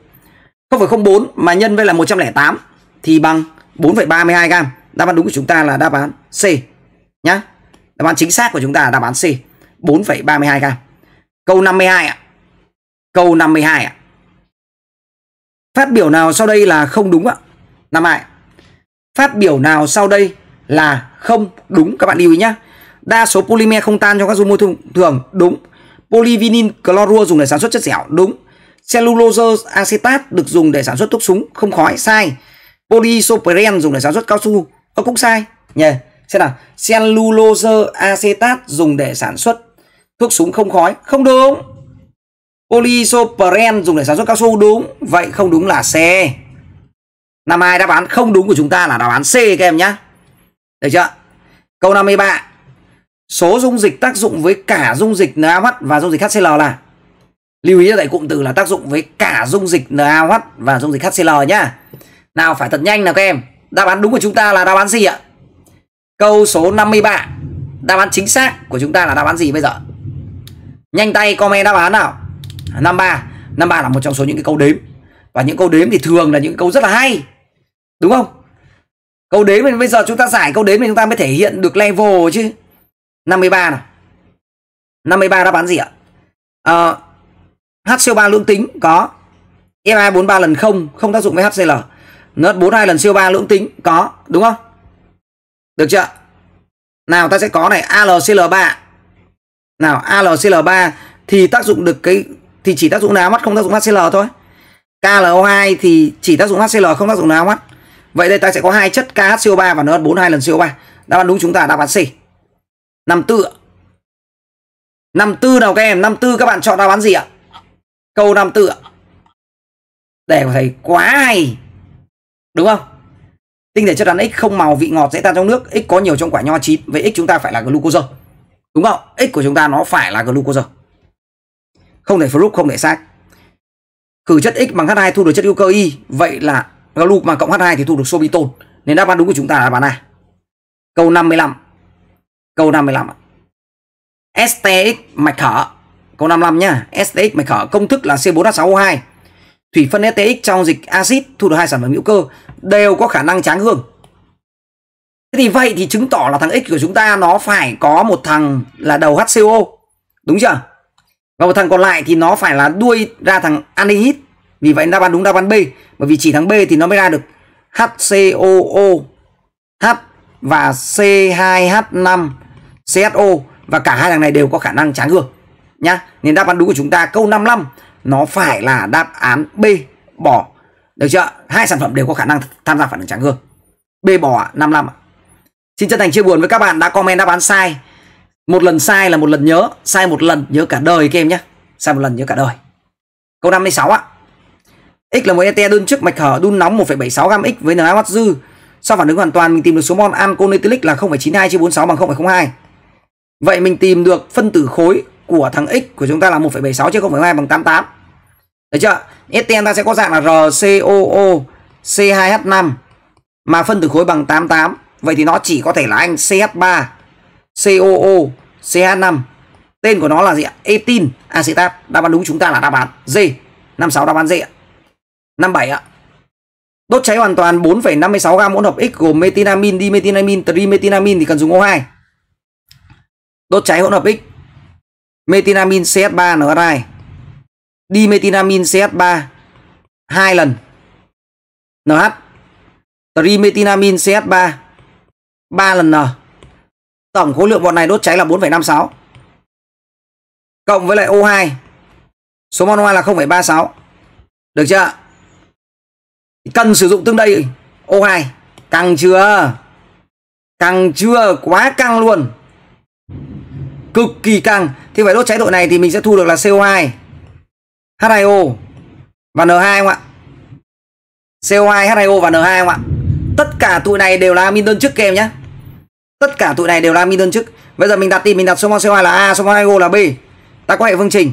0,04 mà nhân với là 108 Thì bằng 4,32 gam Đáp án đúng của chúng ta là đáp án C Nhá Đáp án chính xác của chúng ta là đáp án C 4,32 gam Câu 52 ạ à. Câu 52 ạ Phát biểu nào sau đây là không đúng ạ? Năm ạ Phát biểu nào sau đây là không đúng các bạn lưu ý nhé. Đa số polymer không tan trong các dung môi thường đúng. Polyvinyl chlorua dùng để sản xuất chất dẻo đúng. Cellulose acetat được dùng để sản xuất thuốc súng không khói sai. Polyisoprene dùng để sản xuất cao su ơ ờ, cũng sai nhỉ. Xem nào, cellulose acetat dùng để sản xuất thuốc súng không khói không đúng. Polyisoprene dùng để sản xuất cao su đúng. Vậy không đúng là C. Năm hai đáp án không đúng của chúng ta là đáp án C các em nhé. Được chưa? Câu 53. Số dung dịch tác dụng với cả dung dịch NaOH và dung dịch HCl là Lưu ý tại cụm từ là tác dụng với cả dung dịch NaOH và dung dịch HCl nhá. Nào phải thật nhanh nào các em. Đáp án đúng của chúng ta là đáp án gì ạ? Câu số 53. Đáp án chính xác của chúng ta là đáp án gì bây giờ? Nhanh tay comment đáp án nào. 53. 53 là một trong số những cái câu đếm. Và những câu đếm thì thường là những câu rất là hay. Đúng không? Câu đếm mình bây giờ chúng ta giải câu đếm thì chúng ta mới thể hiện được level chứ. 53 này. 53 đáp án gì ạ? À, ờ, HCO3 lưỡng tính có. FA e 43 lần 0 không tác dụng với HCl. Nớt 42 lần CO3 lưỡng tính có, đúng không? Được chưa? Nào ta sẽ có này AlCl3. Nào AlCl3 thì tác dụng được cái thì chỉ tác dụng mắt không tác dụng HCl thôi. KLO2 thì chỉ tác dụng HCl không tác dụng mắt Vậy đây ta sẽ có hai chất KHCO3 và nó hơn hai lần CO3. Đáp án đúng chúng ta đáp án C. 54 ạ. 54 nào các em, 54 các bạn chọn đáp án gì ạ? Câu 54 ạ. Để của thầy quá hay. Đúng không? Tinh thể chất rắn X không màu vị ngọt dễ tan trong nước, X có nhiều trong quả nho chín, vậy X chúng ta phải là glucose. Đúng không? X của chúng ta nó phải là glucose. Không thể fructose không thể xác. Khử chất X bằng H2 thu được chất hữu cơ Y, vậy là Gallup mà cộng H2 thì thu được Sobiton. Nên đáp án đúng của chúng ta là bản A. Câu 55. Câu 55 ạ. STX mạch khở. Câu 55 nhá. STX mạch khở công thức là C4H6O2. Thủy phân STX trong dịch axit thu được hai sản phẩm hữu cơ đều có khả năng tráng hương. Thế thì vậy thì chứng tỏ là thằng X của chúng ta nó phải có một thằng là đầu HCO. Đúng chưa? Và một thằng còn lại thì nó phải là đuôi ra thằng anhydride vì vậy đáp án đúng đáp án B Bởi vì chỉ thắng B thì nó mới ra được HCOO H và C2H5 CSO Và cả hai thằng này đều có khả năng tráng gương nhá. Nên đáp án đúng của chúng ta câu 55 nó phải là đáp án B bỏ. Được chưa? Hai sản phẩm đều có khả năng tham gia phản ứng trắng gương. B bỏ 55 ạ. Xin chân thành chia buồn với các bạn đã comment đáp án sai. Một lần sai là một lần nhớ, sai một lần nhớ cả đời các em nhé. Sai một lần nhớ cả đời. Câu 56 ạ. X là một ete e đơn trước mạch hở đun nóng 176 gam X với N2W dư. Sau phản ứng hoàn toàn mình tìm được số mol alconoytilic là 0,92 chia 46 bằng 0,02. Vậy mình tìm được phân tử khối của thằng X của chúng ta là 1,76 chia 0,2 bằng 88. Đấy chưa? Eten ta sẽ có dạng là RCOO C2H5 mà phân tử khối bằng 88. Vậy thì nó chỉ có thể là anh CH3 COO CH5. Tên của nó là gì ạ? Etin acetat. Đáp án đúng chúng ta là đáp án D. 56 đáp án D ạ. 57 ạ. Đốt cháy hoàn toàn 4,56 gam hỗn hợp X gồm metinamin, dimetinamin, trimetinamin thì cần dùng O2. Đốt cháy hỗn hợp X metinamin CH3NH2 dimetinamin CH3 2 lần NH trimetinamin CH3 3 lần N. Tổng khối lượng bọn này đốt cháy là 4,56 cộng với lại O2 số mol O 2 là 0,36. Được chưa cần sử dụng tương đây O2 căng chưa căng chưa quá căng luôn cực kỳ căng thì phải đốt cháy độ này thì mình sẽ thu được là CO2 H2O và N2 không ạ CO2 H2O và N2 không ạ tất cả tụi này đều là amin đơn chức kèm nhé tất cả tụi này đều là amin đơn chức bây giờ mình đặt thì mình đặt số mol CO2 là A số mol 2O là B ta có hệ phương trình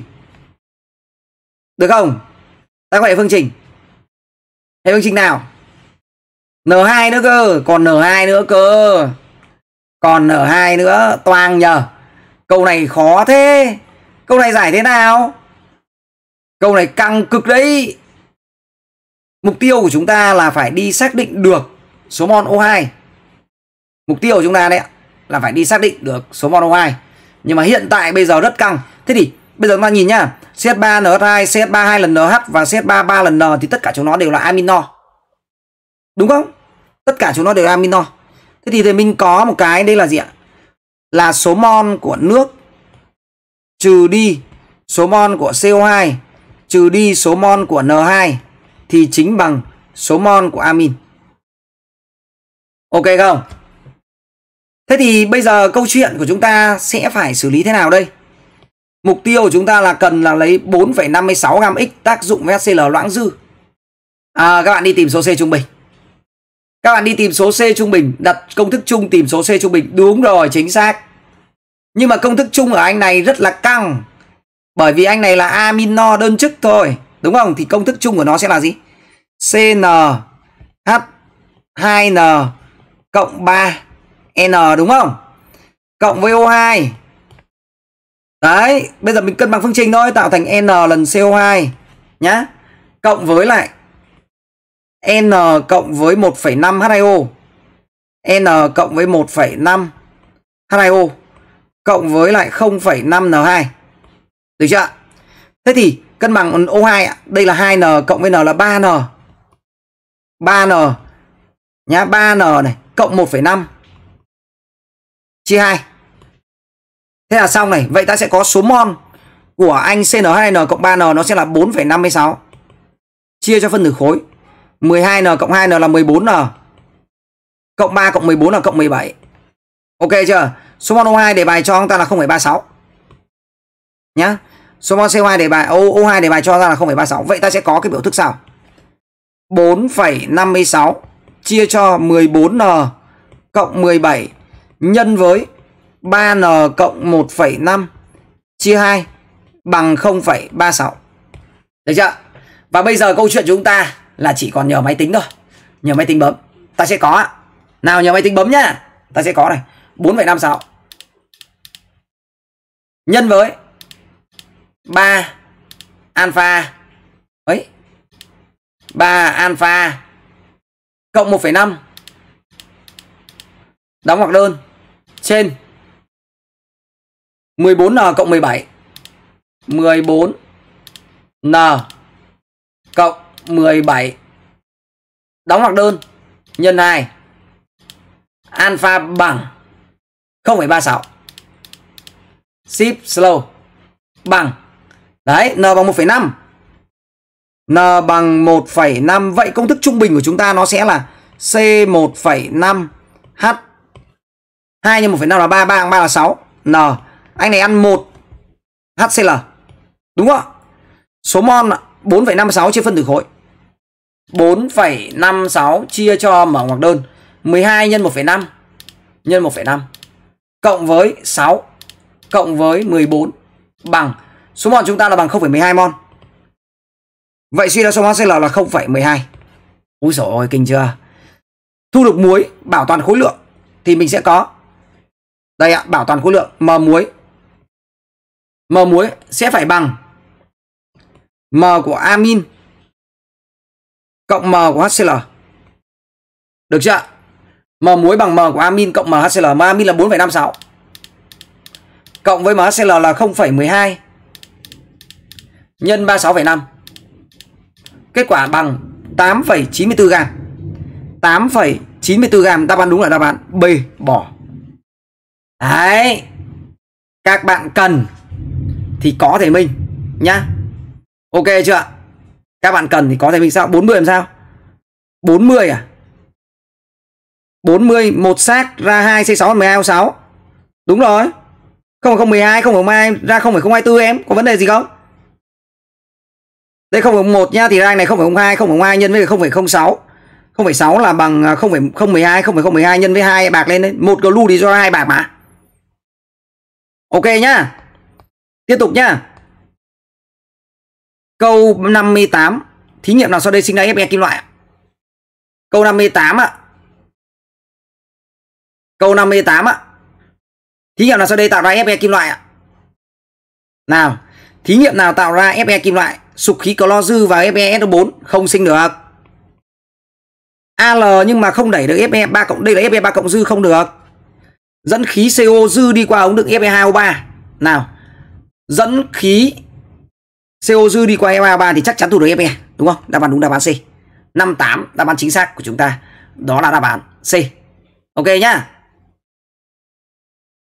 được không ta có hệ phương trình Thấy phương trình nào? N2 nữa cơ, còn N2 nữa cơ. Còn N2 nữa, toang nhờ. Câu này khó thế. Câu này giải thế nào? Câu này căng cực đấy. Mục tiêu của chúng ta là phải đi xác định được số mol O2. Mục tiêu của chúng ta đấy là phải đi xác định được số mol O2. Nhưng mà hiện tại bây giờ rất căng. Thế thì bây giờ chúng ta nhìn nhá. CH3NH2, CH3 2 lần NH và CH3 3 lần N thì tất cả chúng nó đều là amino. Đúng không? Tất cả chúng nó đều là amino. Thế thì, thì mình có một cái đây là gì ạ? Là số mol của nước trừ đi số mol của CO2 trừ đi số mol của N2 thì chính bằng số mol của amin. Ok không? Thế thì bây giờ câu chuyện của chúng ta sẽ phải xử lý thế nào đây? Mục tiêu của chúng ta là cần là lấy 4,56 gam x tác dụng với HCl loãng dư. À, các bạn đi tìm số C trung bình. Các bạn đi tìm số C trung bình, đặt công thức chung tìm số C trung bình. Đúng rồi, chính xác. Nhưng mà công thức chung ở anh này rất là căng. Bởi vì anh này là amino đơn chức thôi. Đúng không? Thì công thức chung của nó sẽ là gì? CNH2N cộng 3N đúng không? Cộng với O2 Đấy, bây giờ mình cân bằng phương trình thôi, tạo thành N lần CO2 nhá. Cộng với lại N cộng với 1,5 H2O. N cộng với 1,5 H2O cộng với lại 0,5 N2. Được chưa? Thế thì cân bằng O2 ạ, đây là 2N cộng với N là 3N. 3N nhá, 3N này cộng 1,5 chia 2 Thế là xong này, vậy ta sẽ có số mol của anh CN2N cộng 3N nó sẽ là 4,56 chia cho phân tử khối. 12N cộng 2N là 14N. Cộng 3 cộng 14 là cộng 17. Ok chưa? Số mol O2 để bài cho chúng ta là 0,36. Nhá. Số mol CO2 để bài O, O2 để bài cho ra là 0,36. Vậy ta sẽ có cái biểu thức sau. 4,56 chia cho 14N cộng 17 nhân với 3n cộng 1,5 chia 2 bằng 0,36. Được chưa? Và bây giờ câu chuyện chúng ta là chỉ còn nhờ máy tính thôi. Nhờ máy tính bấm. Ta sẽ có Nào nhờ máy tính bấm nhá. Ta sẽ có này. 4,56 nhân với 3 alpha ấy 3 alpha cộng 1,5 đóng ngoặc đơn trên 14N cộng 17 14N cộng 17 đóng ngoặc đơn nhân 2 alpha bằng 0,36 ship slow bằng đấy n bằng 1,5 n bằng 1,5 vậy công thức trung bình của chúng ta nó sẽ là c 1,5 h 2 nhân 1,5 là 3 3 bằng 3 là 6 n anh này ăn một HCL đúng không ạ số mon 4,56 chia phân tử khối 4,56 chia cho mở ngoặc đơn 12 nhân 1,5 nhân 1,5 cộng với 6 cộng với 14 bằng số mol chúng ta là bằng 0,12 mol. Vậy suy ra số mol CL là 0,12. Úi dồi ôi kinh chưa? Thu được muối bảo toàn khối lượng thì mình sẽ có đây ạ, bảo toàn khối lượng m muối m muối sẽ phải bằng m của amin cộng m của HCl. Được chưa? M muối bằng m của amin cộng m HCl. M amin là 4,56. Cộng với m HCl là 0,12 nhân 36,5. Kết quả bằng 8,94 gram. 8,94 gram đáp án đúng là đáp án B bỏ. Đấy. Các bạn cần thì có thể mình nhá ok chưa ạ các bạn cần thì có thể mình sao 40 làm sao 40 à 40 một xác ra 2 c 6 12 6 đúng rồi không không 12 không mai ra không phải không 24 em có vấn đề gì không đây không một nha thì ra này không phải không hai không hai nhân với không phải không sáu không phải sáu là bằng à, không phải không mười hai không phải mười hai nhân với hai bạc lên đấy một cái lưu thì cho hai bạc mà ok nhá Tiếp tục nhá. Câu 58, thí nghiệm nào sau đây sinh ra Fe kim loại? Câu 58 ạ. À. Câu 58 ạ. Thí nghiệm nào sau đây tạo ra Fe kim loại ạ? Nào, thí nghiệm nào tạo ra Fe kim loại? Sục khí clo dư vào FeSO4 không sinh được. Al nhưng mà không đẩy được Fe 3 cộng đây là Fe 3 cộng dư không được. Dẫn khí CO dư đi qua ống đựng Fe2O3. Nào, dẫn khí CO dư đi qua FA3 e thì chắc chắn thu được FE đúng không? Đáp án đúng đáp án C. 58 đáp án chính xác của chúng ta đó là đáp án C. Ok nhá.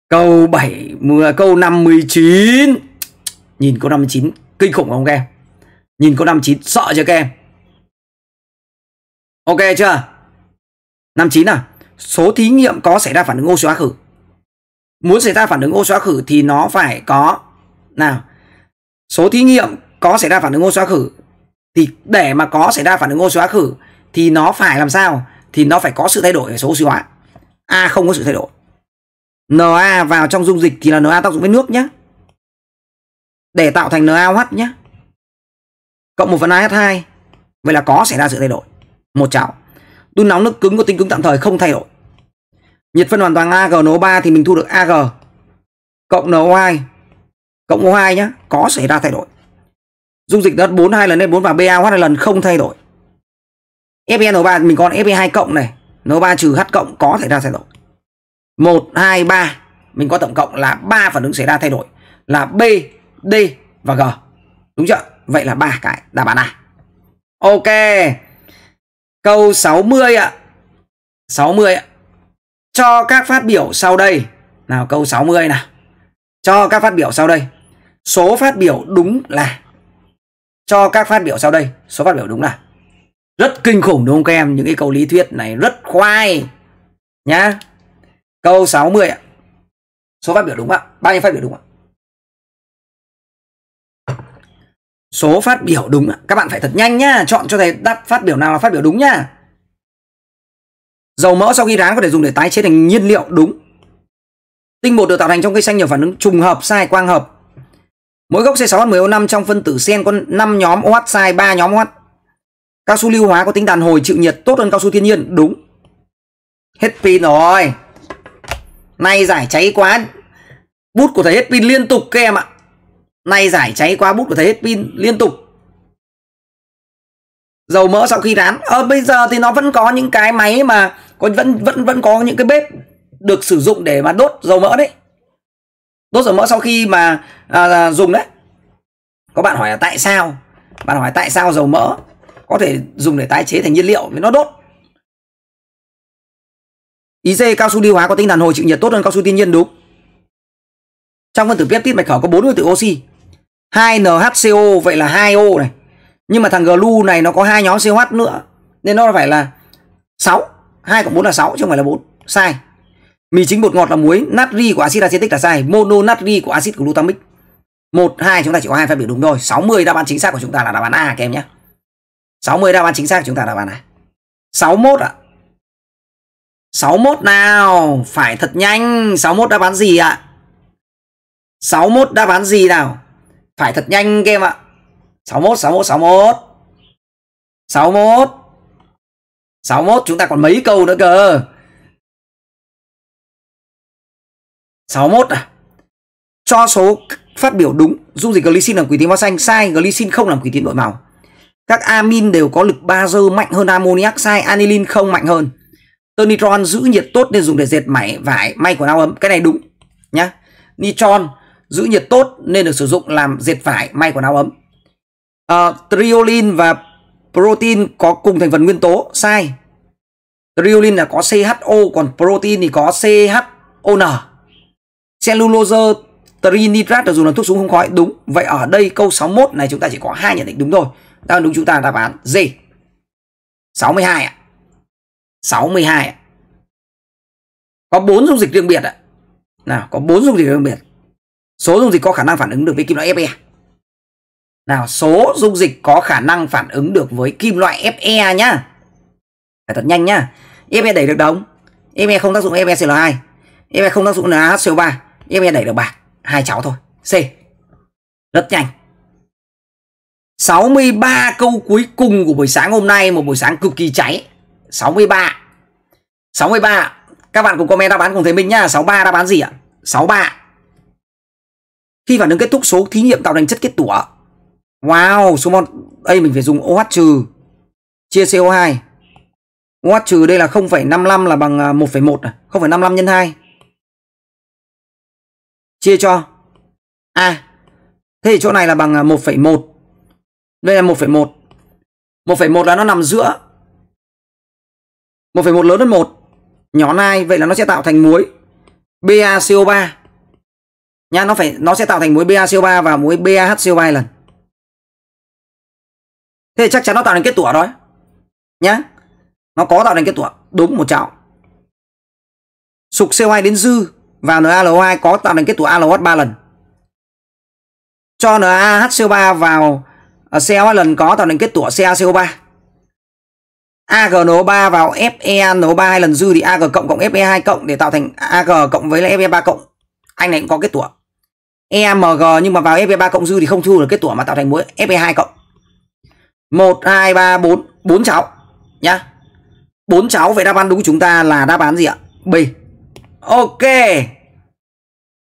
Câu 7 câu 59. Nhìn câu 59 kinh khủng không các em? Nhìn câu 59 sợ chưa các em? Ok chưa? 59 à? Số thí nghiệm có xảy ra phản ứng oxy hóa khử. Muốn xảy ra phản ứng oxy hóa khử thì nó phải có nào, số thí nghiệm có xảy ra phản ứng oxy hóa khử thì để mà có xảy ra phản ứng oxy hóa khử thì nó phải làm sao? Thì nó phải có sự thay đổi ở số oxy hóa. A không có sự thay đổi. Na vào trong dung dịch thì là Na tác dụng với nước nhé. Để tạo thành NaOH nhé. Cộng 1 phần AH2. Vậy là có xảy ra sự thay đổi. Một chảo. Đun nóng nước cứng có tính cứng tạm thời không thay đổi. Nhiệt phân hoàn toàn AgNO3 thì mình thu được Ag cộng NO2 cộng O2 nhá, có xảy ra thay đổi. Dung dịch đất 4 2 lần lên 4 và BaOH 2 lần không thay đổi. FeNO3 mình còn Fe2 cộng này, NO3 trừ H cộng có xảy ra thay đổi. 1 2 3 mình có tổng cộng là 3 phản ứng xảy ra thay đổi là B, D và G. Đúng chưa? Vậy là ba cái đáp án A. Ok. Câu 60 ạ. 60 ạ. Cho các phát biểu sau đây. Nào câu 60 nào. Cho các phát biểu sau đây số phát biểu đúng là cho các phát biểu sau đây số phát biểu đúng là rất kinh khủng đúng không các em những cái câu lý thuyết này rất khoai nhá câu 60 ạ số phát biểu đúng ạ bao nhiêu phát biểu đúng ạ số phát biểu đúng ạ các bạn phải thật nhanh nhá chọn cho thầy đáp phát biểu nào là phát biểu đúng nhá dầu mỡ sau khi rán có thể dùng để tái chế thành nhiên liệu đúng tinh bột được tạo thành trong cây xanh nhờ phản ứng trùng hợp sai quang hợp Mỗi gốc C6H10O5 trong phân tử sen có 5 nhóm OH sai, 3 nhóm OH. Cao su lưu hóa có tính đàn hồi chịu nhiệt tốt hơn cao su thiên nhiên, đúng. Hết pin rồi. Nay giải cháy quá. Bút của thầy hết pin liên tục các em ạ. Nay giải cháy quá bút của thầy hết pin liên tục. Dầu mỡ sau khi rán. Ờ, bây giờ thì nó vẫn có những cái máy mà có vẫn vẫn vẫn có những cái bếp được sử dụng để mà đốt dầu mỡ đấy đốt dầu mỡ sau khi mà à, dùng đấy có bạn hỏi là tại sao bạn hỏi tại sao dầu mỡ có thể dùng để tái chế thành nhiên liệu vì nó đốt IC cao su đi hóa có tính đàn hồi chịu nhiệt tốt hơn cao su thiên nhiên đúng trong phân tử peptide mạch khẩu có bốn nguyên tử oxy hai NHCO vậy là hai O này nhưng mà thằng glu này nó có hai nhóm CH nữa nên nó phải là 6 2 cộng 4 là 6 chứ không phải là 4 sai mì chính bột ngọt là muối natri của axit acetic là sai mono natri của axit glutamic một hai chúng ta chỉ có hai phép biểu đúng thôi 60 đáp án chính xác của chúng ta là đáp án A các em nhé 60 đáp án chính xác của chúng ta là đáp án A 61 ạ à. 61 nào phải thật nhanh 61 đáp án gì ạ à? 61 đáp án gì nào phải thật nhanh các em ạ à. 61 61 61 61 61 chúng ta còn mấy câu nữa cơ 61 à cho số phát biểu đúng dung dịch glycine làm quỷ tím màu xanh sai glycine không làm quỷ tím đổi màu các amin đều có lực bazơ mạnh hơn ammoniac sai anilin không mạnh hơn ternitron giữ nhiệt tốt nên dùng để dệt mải vải may quần áo ấm cái này đúng nhá nitron giữ nhiệt tốt nên được sử dụng làm dệt vải may quần áo ấm à, ờ, triolin và protein có cùng thành phần nguyên tố sai triolin là có CHO còn protein thì có CHON cellulose trinitrat dù là thuốc súng không khói đúng vậy ở đây câu 61 này chúng ta chỉ có hai nhận định đúng thôi đang đúng chúng ta đáp án gì 62 ạ à. 62 ạ à. có bốn dung dịch riêng biệt ạ nào có bốn dung dịch riêng biệt số dung dịch có khả năng phản ứng được với kim loại Fe nào số dung dịch có khả năng phản ứng được với kim loại Fe nhá phải thật nhanh nhá Fe đẩy được đống Fe không tác dụng FeCl2 Fe không tác dụng NaHCO3 em em đẩy được bạc hai cháu thôi C rất nhanh 63 câu cuối cùng của buổi sáng hôm nay một buổi sáng cực kỳ cháy 63 63 các bạn cùng comment đáp án cùng thấy mình nhá 63 đáp án gì ạ 63 khi phản ứng kết thúc số thí nghiệm tạo thành chất kết tủa wow số mol đây mình phải dùng OH trừ chia CO2 OH trừ đây là 0,55 là bằng 1,1 này 0,55 nhân 2 chia cho A. À, thế thì chỗ này là bằng 1,1. À, Đây là 1,1. 1,1 là nó nằm giữa 1,1 lớn hơn 1 nhỏ 2 vậy là nó sẽ tạo thành muối BaCO3. Nha, nó phải nó sẽ tạo thành muối BaCO3 và muối BaHCO3 lần. Thế thì chắc chắn nó tạo thành kết tủa rồi. Nhá. Nó có tạo thành kết tủa, đúng một chảo. Sục CO2 đến dư và NaLO2 có tạo thành kết tủa ALOH 3 lần. Cho NaHCO3 vào à, CO2 lần có tạo thành kết tủa CaCO3. AgNO3 vào FeNO3 hai lần dư thì Ag cộng cộng Fe2 cộng để tạo thành Ag cộng với Fe3 cộng. Anh này cũng có kết tủa. E EMG nhưng mà vào Fe3 cộng dư thì không thu được kết tủa mà tạo thành muối Fe2 cộng. 1 2 3 4 4 cháu nhá. 4 cháu vậy đáp án đúng của chúng ta là đáp án gì ạ? B ok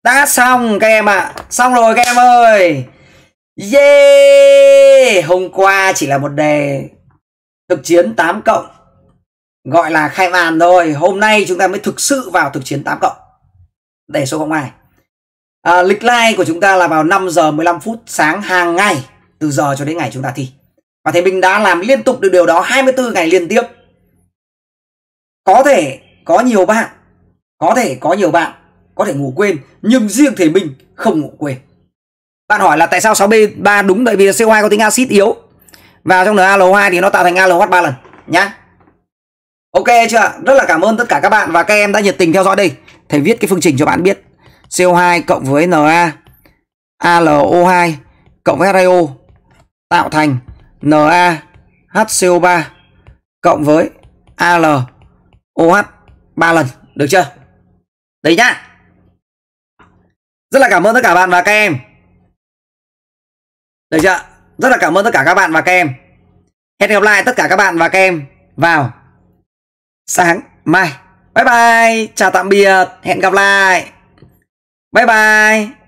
đã xong các em ạ à. xong rồi các em ơi yeah hôm qua chỉ là một đề thực chiến 8 cộng gọi là khai màn thôi hôm nay chúng ta mới thực sự vào thực chiến 8 cộng để số 02 à, lịch lai của chúng ta là vào 5 giờ 15 phút sáng hàng ngày từ giờ cho đến ngày chúng ta thi và thầy mình đã làm liên tục được điều đó 24 ngày liên tiếp có thể có nhiều bạn có thể có nhiều bạn có thể ngủ quên nhưng riêng thể mình không ngủ quên. Bạn hỏi là tại sao 6B3 đúng Tại vì CO2 có tính axit yếu. Vào trong NaLO2 thì nó tạo thành ALH 3 lần nhá. Ok chưa? Rất là cảm ơn tất cả các bạn và các em đã nhiệt tình theo dõi đây. Thầy viết cái phương trình cho bạn biết. CO2 cộng với Na ALO2 cộng với HIO tạo thành NaHCO3 cộng với ALOH 3 lần. Được chưa? đấy nhá rất là cảm ơn tất cả bạn và các em được chưa rất là cảm ơn tất cả các bạn và các em hẹn gặp lại tất cả các bạn và các em vào sáng mai bye bye chào tạm biệt hẹn gặp lại bye bye